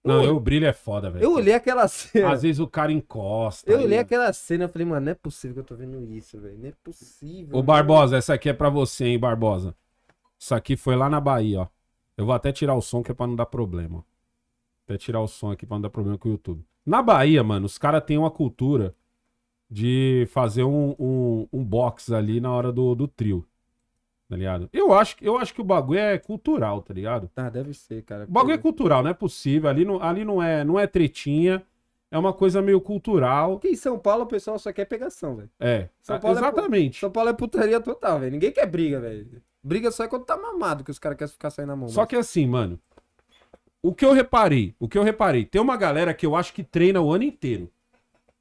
Não, eu, o brilho é foda, velho. Eu olhei aquela cena. Às vezes o cara encosta. Eu aí, olhei aquela cena e falei, mano, não é possível que eu tô vendo isso, velho. Não é possível. Ô, Barbosa, essa aqui é pra você, hein, Barbosa. Isso aqui foi lá na Bahia, ó. Eu vou até tirar o som que é pra não dar problema. Ó. Até tirar o som aqui pra não dar problema com o YouTube. Na Bahia, mano, os caras têm uma cultura de fazer um, um, um, box ali na hora do, do trio. Tá ligado? Eu acho, eu acho que o bagulho é cultural, tá ligado? Ah, deve ser, cara. O bagulho é cultural, não é possível. Ali não, ali não, é, não é tretinha. É uma coisa meio cultural. Porque em São Paulo o pessoal só quer pegação, velho. É. São Paulo é exatamente. É, São Paulo é putaria total, velho. Ninguém quer briga, velho. Briga só é quando tá mamado, que os caras querem ficar saindo na mão. Só mas... que assim, mano. O que eu reparei, o que eu reparei, tem uma galera que eu acho que treina o ano inteiro.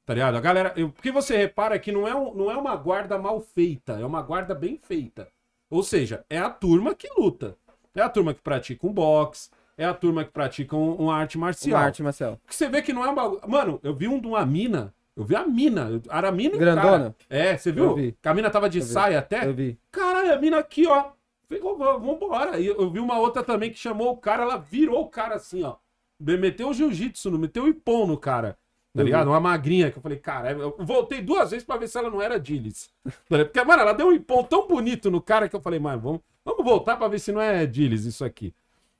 Tá ligado? A galera. Eu, o que você repara é que não é, não é uma guarda mal feita, é uma guarda bem feita. Ou seja, é a turma que luta. É a turma que pratica um boxe, é a turma que pratica um, uma arte marcial. Uma arte marcial. Que você vê que não é uma. Mano, eu vi um de uma mina. Eu vi a mina. Era a mina Grandona. Cara. É, você viu? Eu vi. Que a mina tava de eu saia vi. até. Eu vi. Caralho, a mina aqui, ó. Ficou, vambora. E eu vi uma outra também que chamou o cara, ela virou o cara assim, ó. Meteu o jiu-jitsu, não meteu o ipom no cara. Tá uhum. ligado? Uma magrinha que eu falei, cara, é, eu voltei duas vezes pra ver se ela não era Dillis. Porque, mano, ela deu um ipom tão bonito no cara que eu falei, mano, vamos, vamos voltar pra ver se não é Dillis isso aqui.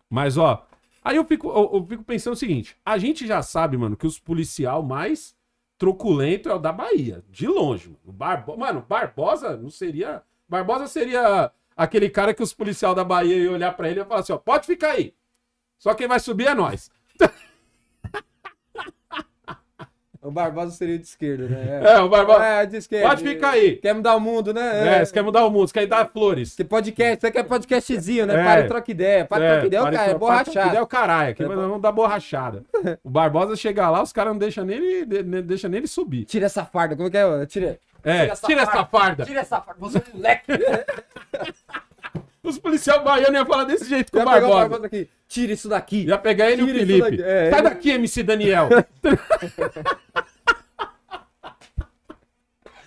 Mas, ó, aí eu fico, eu, eu fico pensando o seguinte: a gente já sabe, mano, que os policial mais truculento é o da Bahia, de longe, mano. Barbo... Mano, Barbosa não seria. Barbosa seria Aquele cara que os policiais da Bahia iam olhar para ele e falar assim: ó, pode ficar aí. Só quem vai subir é nós. O Barbosa seria de esquerda, né? É, o Barbosa. É, de esquerda. Pode ficar aí. Quer mudar o mundo, né? É, você quer mudar o mundo, você quer dar flores. Que podcast, você quer podcastzinho, né? É. Para e troca ideia. Para e é, troca ideia, é o cara, é borrachado. Para ideia, é o caralho. Aqui é, nós vamos dar borrachada. o Barbosa chegar lá, os caras não deixam nele, deixa nem ele subir. Tira essa farda, como é que é? Tira. É, tira essa, tira farda, essa farda. Tira essa farda, você moleque. Os policiais baianos iam falar desse jeito com o Barbosa. O Barbosa aqui. Tira isso daqui. Já pegar ele e o Felipe. É, Sai ele... daqui, MC Daniel.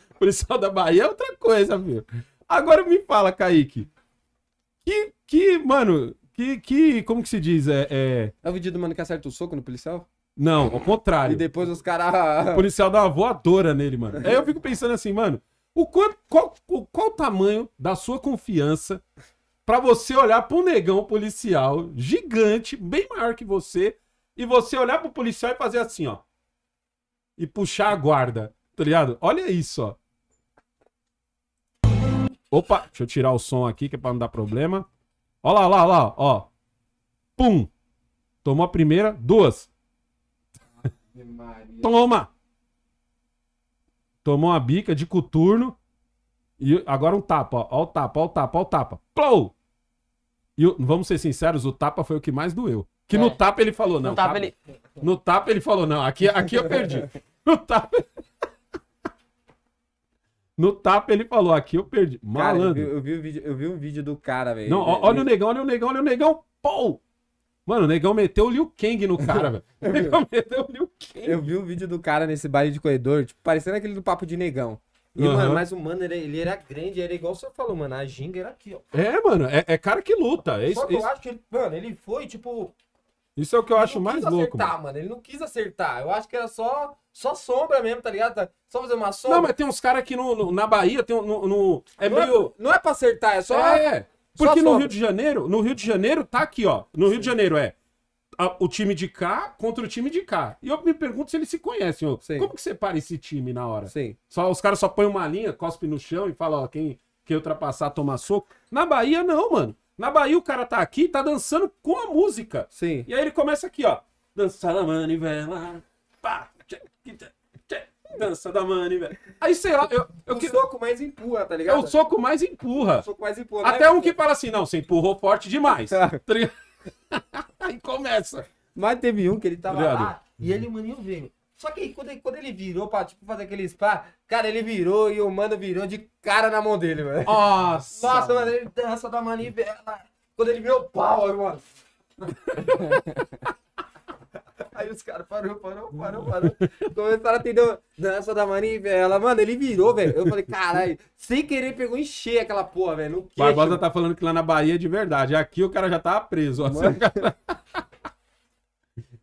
o policial da Bahia é outra coisa, viu? Agora me fala, Kaique. Que, que mano, que, que, como que se diz? É, é... é o vídeo do mano que acerta o soco no policial? Não, ao contrário. E depois os caras... O policial dá uma voadora nele, mano. Aí eu fico pensando assim, mano, o quanto, qual, qual, qual o tamanho da sua confiança para você olhar pro negão policial gigante, bem maior que você, e você olhar pro policial e fazer assim, ó. E puxar a guarda, tá ligado? Olha isso, ó. Opa, deixa eu tirar o som aqui que é pra não dar problema. Ó lá, ó lá, ó lá, ó. Pum. Tomou a primeira, duas. Toma! Tomou uma bica de coturno. E agora um tapa, ó. Ó o tapa, ó o tapa, ó o tapa. Plou! E vamos ser sinceros, o tapa foi o que mais doeu. Que é. no tapa ele falou, não. No tapa, tá ele... no tapa ele falou, não, aqui, aqui eu perdi. No tapa. No tapa ele falou, aqui eu perdi. Malandro. Cara, eu, vi, eu, vi um vídeo, eu vi um vídeo do cara, velho. Não, olha o negão, olha o negão, olha o negão. Pô! Mano, o negão meteu o Liu Kang no cara, velho. O negão meteu o Liu Kang. Eu vi um vídeo do cara nesse baile de corredor, tipo, parecendo aquele do papo de negão. E, uhum. mano, mas o mano, ele, ele, era grande, era igual o senhor falou, mano. A ginga era aqui, ó. É, mano, é, é cara que luta. É Só isso, que eu acho que, ele, mano, ele foi, tipo, isso é o que eu ele acho mais louco. Ele não quis acertar, mano. Ele não quis acertar. Eu acho que era só, só sombra mesmo, tá ligado? Só fazer uma sombra. Não, mas tem uns caras aqui no, no, na Bahia, tem um, no, no, é não é meio... É, não é pra acertar, é só... É, é. porque só no Rio de Janeiro, no Rio de Janeiro tá aqui, ó. No Sim. Rio de Janeiro é a, o time de cá contra o time de cá. E eu me pergunto se eles se conhecem. Ô. Como que separa esse time na hora? Sim. Só, os caras só põem uma linha, cospe no chão e fala, ó, quem, quem ultrapassar toma soco. Na Bahia, não, mano. Na Bahia, o cara tá aqui, tá dançando com a música. Sim. E aí ele começa aqui, ó. Dança da manivela. Pá. Tchê, tchê, tchê, dança da manivela. Aí, sei lá, eu... eu o que... soco mais empurra, tá ligado? É o soco mais empurra. O soco mais empurra. Até né? um empurra. que fala assim, não, você empurrou forte demais. Tá. tá ligado? aí começa. Mas teve um que ele tava Obrigado. lá e ele, o maninho, veio. Só que aí, quando, ele, quando ele virou pra tipo, fazer aquele spa, cara, ele virou e o mano virou de cara na mão dele, velho. Nossa! Nossa, mano, ele dança da manivela. Quando ele virou pau, mano. Aí os caras parou, parou, parou, hum. parou. Começaram a atender dança da manivela. Mano, ele virou, velho. Eu falei, caralho, sem querer pegou em cheio aquela porra, velho. Barbosa tá falando que lá na Bahia é de verdade. Aqui o cara já tá preso. Ó, cara...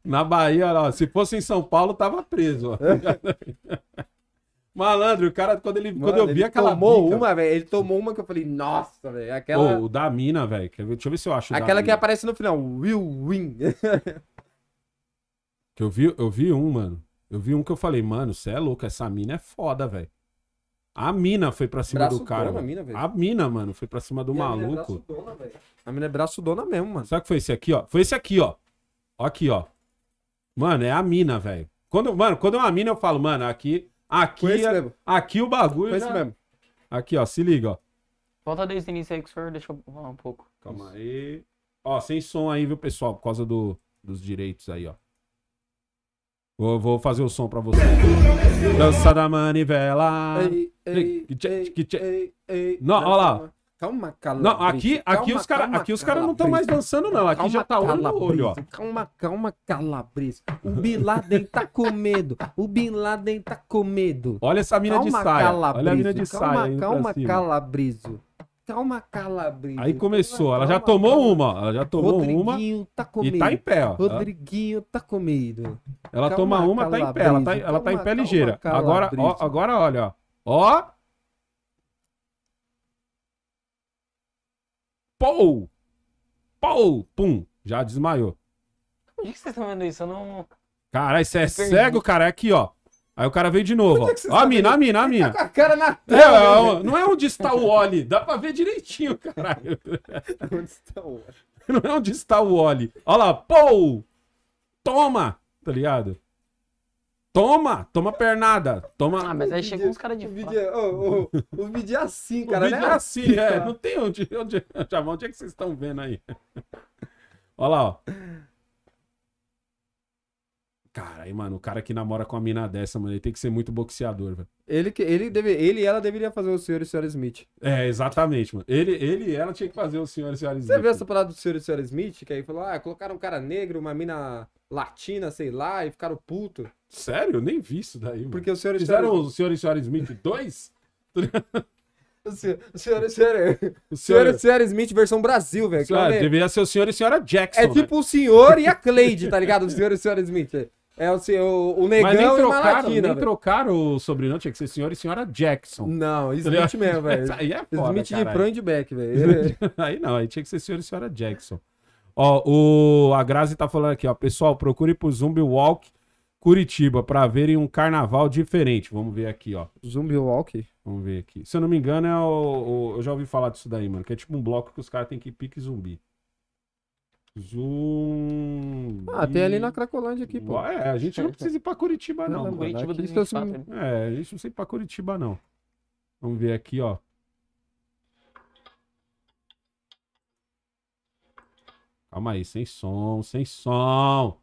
na Bahia, ó, se fosse em São Paulo, tava preso. Ó. Malandro, o cara, quando, ele, Mano, quando eu vi aquela. Ele tomou bica, uma, velho. Ele tomou uma que eu falei, nossa, velho. Aquela. Oh, o da mina, velho. Deixa eu ver se eu acho. Aquela que aparece no final, Will Win. Que eu vi, eu vi um, mano. Eu vi um que eu falei, mano, você é louco, essa mina é foda, velho. A mina foi pra cima braço do cara. a, mina, a, mina, mano, foi pra cima do e maluco. A mina, é braço dona, a mina é braço dona mesmo, mano. Sabe que foi esse aqui, ó? Foi esse aqui, ó. ó aqui, ó. Mano, é a mina, velho. Quando, mano, quando é uma mina, eu falo, mano, aqui. Aqui, é, aqui o bagulho. Foi já... mesmo. Aqui, ó, se liga, ó. Volta desde o início aí que o senhor deixa eu falar um pouco. Calma aí. Ó, sem som aí, viu, pessoal, por causa do, dos direitos aí, ó. Vou, vou fazer o som pra você. Dança da manivela. Ei, ei, ei, não, olha lá. Calma, calma. Não, aqui, aqui calma, os caras, aqui os caras não estão mais dançando não. Aqui calma, já tá olho no olho, ó. Calma, calma, calabresa. O Bin Laden tá com medo. O Bin Laden tá com medo. Olha essa mina calma, de saia. Olha a mina de calma, saia. Calma, calma, calabriso tá uma calabrinha. Aí começou, então ela, já tomou uma, ela já tomou Rodriguinho uma. Tá comido. E tá em pé, ó. Rodriguinho tá comido. Ela calma tá toma uma, tá em pé, ela tá, ela tá em pé tá ligeira. Agora, ó, agora olha, ó. Ó. Pou! Pou! Pum! Já desmaiou. Por que você tá vendo isso? Eu não. Cara, isso é cego, cara. É aqui, ó. Aí o cara veio de novo. Ó, é ó a mina, a mina, a mina. Tá com a cara na é, tela. É, não é onde está o Oli. Dá pra ver direitinho, caralho. onde está o Oli? Não é onde está o Oli. Olha lá, pô! Toma! Tá ligado? Toma! Toma pernada! Toma. Ah, mas aí chegam uns caras de fora. O, é- o vídeo é assim, cara. O vídeo né? é assim, é. Não tem onde. onde... Onde é que vocês estão vendo aí? Olha lá, ó. Cara, aí, mano, o cara que namora com a mina dessa, mano, ele tem que ser muito boxeador, velho. Ele, ele, deve, ele e ela deveria fazer o senhor e o senhora Smith. É, exatamente, mano. Ele, ele e ela tinha que fazer o senhor e o senhora Smith. Você viu essa parada do senhor e o senhora Smith? Que aí falou, ah, colocaram um cara negro, uma mina latina, sei lá, e ficaram puto. Sério? Eu nem vi isso daí, mano. Porque o senhor e Fizeram o senhor e senhora Smith 2? O senhor, o senhor, o senhor, o senhor, o senhor Smith versão Brasil, velho. Ah, deveria ser o senhor e a senhora Jackson. É tipo o senhor e a Cleide, tá ligado? O senhor e senhora Smith. É assim, o o, o negão Mas nem trocaram, nem trocaram o sobrenome, tinha que ser senhor e senhora Jackson. Não, Smith mesmo, velho. aí é foda, Smith caralho. de Brandback, velho. aí não, aí tinha que ser senhor e senhora Jackson. Ó, o, a Grazi tá falando aqui, ó. Pessoal, procure pro Zumbi Walk Curitiba para verem um carnaval diferente. Vamos ver aqui, ó. Zumbi Walk? Vamos ver aqui. Se eu não me engano, é o, o eu já ouvi falar disso daí, mano. Que é tipo um bloco que os caras têm que pique zumbi. Zoom. Ah, tem ali na Cracolândia aqui, pô. É, a gente não precisa ir pra Curitiba, não. não, Curitiba aqui, assim, é, a gente não precisa ir pra Curitiba, não. Vamos ver aqui, ó. Calma aí, sem som, sem som.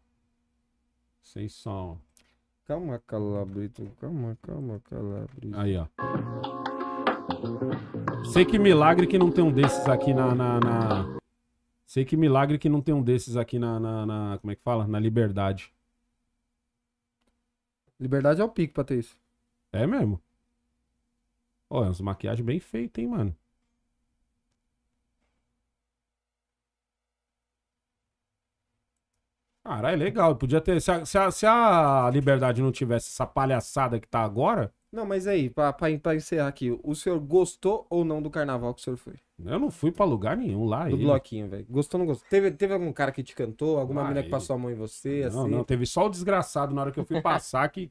Sem som. Calma, calabrito. Calma, calma, calabrito. Aí, ó. Sei que milagre que não tem um desses aqui na... na, na... Sei que milagre que não tem um desses aqui na, na, na Como é que fala? Na Liberdade. Liberdade é o pico pra ter isso. É mesmo. Olha, é uns maquiagens bem feitas, hein, mano. Caralho, é legal. Podia ter. Se a, se a, se a Liberdade não tivesse essa palhaçada que tá agora, não, mas aí, pra, pra, pra encerrar aqui, o senhor gostou ou não do carnaval que o senhor foi? Eu não fui pra lugar nenhum lá. Do ele. bloquinho, velho. Gostou ou não gostou? Teve, teve algum cara que te cantou? Alguma lá, ah, menina que passou a mão em você? Não, assim? não. Teve só o desgraçado na hora que eu fui passar que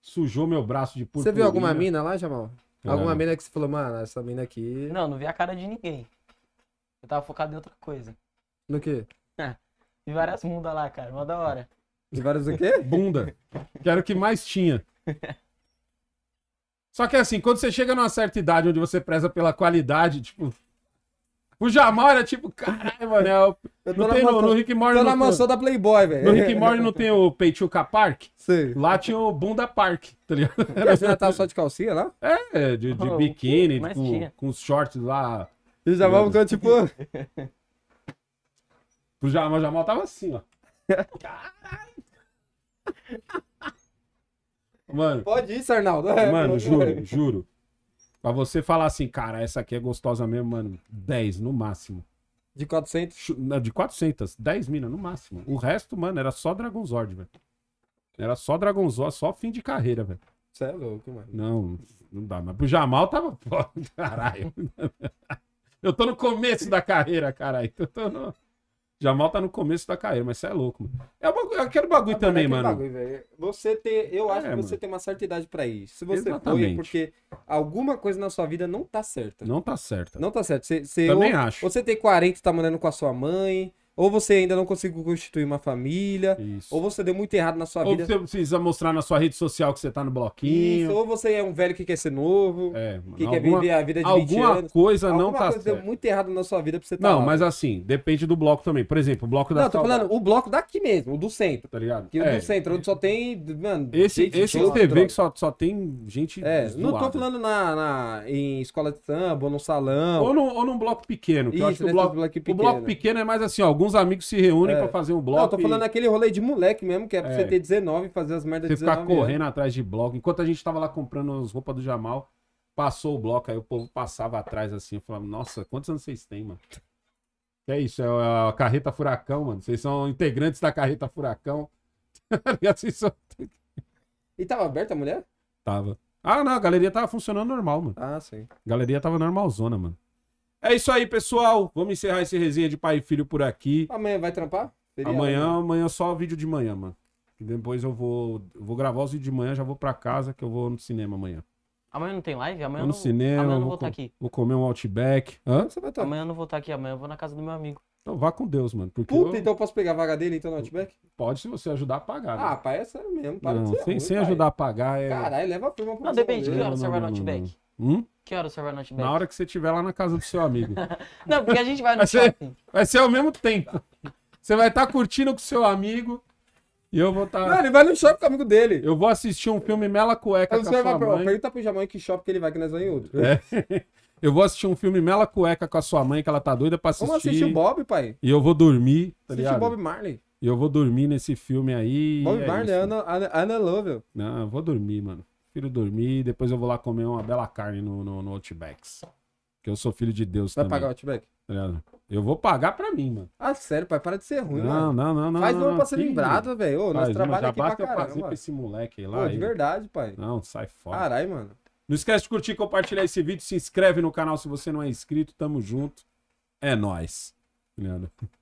sujou meu braço de purpurina. Você viu alguma mina lá, Jamal? É. Alguma mina que você falou, mano, essa mina aqui... Não, não vi a cara de ninguém. Eu tava focado em outra coisa. No quê? De vi várias bundas lá, cara. Mó da hora. De várias o quê? Bunda. Que era o que mais tinha. Só que assim, quando você chega numa certa idade onde você preza pela qualidade, tipo. O Jamal era é tipo, caralho, mano. É Eu não tem no, no Rick Morty. Tô na mansão da Playboy, velho. No Rick Morty não tem o Peichuca Park? Sim. Lá tinha o Bunda Park, tá ligado? É, você já tava só de calcinha lá? É, de, de oh, biquíni, tipo, com os shorts lá. E o Jamal ficou tipo. O Jamal, o Jamal tava assim, ó. Caralho! Mano. Pode ir, Arnaldo. É, mano, juro, juro. Pra você falar assim, cara, essa aqui é gostosa mesmo, mano. 10 no máximo. De 400? Não, de 400. 10 minas no máximo. O resto, mano, era só Dragonzord, velho. Era só Dragonzord, só fim de carreira, velho. Você é louco, mano. Não, não dá. Mas pro Jamal tava. Caralho. Eu tô no começo da carreira, caralho. Eu tô no mal tá no começo da carreira, mas você é louco, mano. É, bagu... aquele bagulho ah, também, é mano. Bagulho, você tem, eu acho é, que você tem uma certa idade para isso. Se você Exatamente. foi, porque alguma coisa na sua vida não tá certa. Não tá certa. Não tá certa. Você, você também ou... acho. Você tem 40 e tá morando com a sua mãe ou você ainda não conseguiu constituir uma família, Isso. ou você deu muito errado na sua ou vida. Ou você precisa mostrar na sua rede social que você tá no bloquinho. Isso, ou você é um velho que quer ser novo, é, que alguma, quer viver a vida de alguma coisa alguma não tá coisa certo. deu muito errado na sua vida pra você tá Não, lá, mas assim, depende do bloco também. Por exemplo, o bloco da Não, tô falando o bloco daqui mesmo, o do centro. Tá ligado? Que é. o do é. centro, onde só tem, mano... Esse, esse TV que só, só tem gente É, zoada. não tô falando na, na, em escola de samba, ou no salão. Ou num, ou num bloco pequeno. Que Isso, eu acho que o bloco, bloco pequeno. o bloco pequeno é mais assim, ó, alguns amigos se reúnem é. pra fazer um bloco. Não, eu tô falando e... aquele rolê de moleque mesmo, que é pra é. você ter 19 e fazer as merdas de Você ficar correndo atrás de bloco. Enquanto a gente tava lá comprando as roupas do Jamal, passou o bloco, aí o povo passava atrás assim, eu falava, nossa, quantos anos vocês têm, mano? Que é isso, é a é carreta furacão, mano. Vocês são integrantes da carreta furacão. Tá e tava aberta a mulher? Tava. Ah, não, a galeria tava funcionando normal, mano. Ah, sim. A galeria tava normalzona, mano. É isso aí, pessoal. Vamos encerrar esse resenha de pai e filho por aqui. Amanhã vai trampar? Feriado, amanhã, né? amanhã só o vídeo de manhã, mano. E depois eu vou, eu vou gravar os vídeos de manhã, já vou pra casa que eu vou no cinema amanhã. Amanhã não tem live? Amanhã vou no não, cinema, amanhã não vou estar tá aqui. Vou comer um Outback. Hã? Você vai estar? Tá amanhã eu não vou estar tá aqui, amanhã eu vou na casa do meu amigo. Então vá com Deus, mano. Porque Puta, eu... então eu posso pegar a vaga dele então no Outback? Pode se você ajudar a pagar. Né? Ah, né? pai, é sério mesmo. Para não, de ser sem, ruim, sem ajudar a pagar é. Caralho, leva a firma pra Não, depende, que hora você vai no Outback? Hum? Que hora o senhor vai no Outback? Na hora que você estiver lá na casa do seu amigo. não, porque a gente vai no vai ser, vai ser ao mesmo tempo. Você vai estar tá curtindo com seu amigo e eu vou estar. Tá... Não, ele vai no shopping com o amigo dele. Eu vou assistir um filme Mela Cueca com a sua pra... mãe. Pergunta pro Jamão que shopping que ele vai, que nós vamos em outro. É. Eu vou assistir um filme Mela Cueca com a sua mãe, que ela tá doida pra assistir. Vamos assistir o Bob, pai. E eu vou dormir. Tá Assiste o Bob Marley. E eu vou dormir nesse filme aí. Bob é Marley, Anna, Ana Lovell. Não, eu vou dormir, mano filho dormir, depois eu vou lá comer uma bela carne no, no, no Outbacks. Que eu sou filho de Deus Vai também. Vai pagar o Outback? É, eu vou pagar pra mim, mano. Ah, sério, pai, para de ser ruim, não, mano. Não, não, não. Faz não, não, pra ser lembrado, velho. o nós trabalhamos aqui pra caramba. Já basta esse moleque lá. Pô, de verdade, pai. Não, sai fora. Caralho, mano. Não esquece de curtir, e compartilhar esse vídeo, se inscreve no canal se você não é inscrito. Tamo junto. É nóis. Leandro.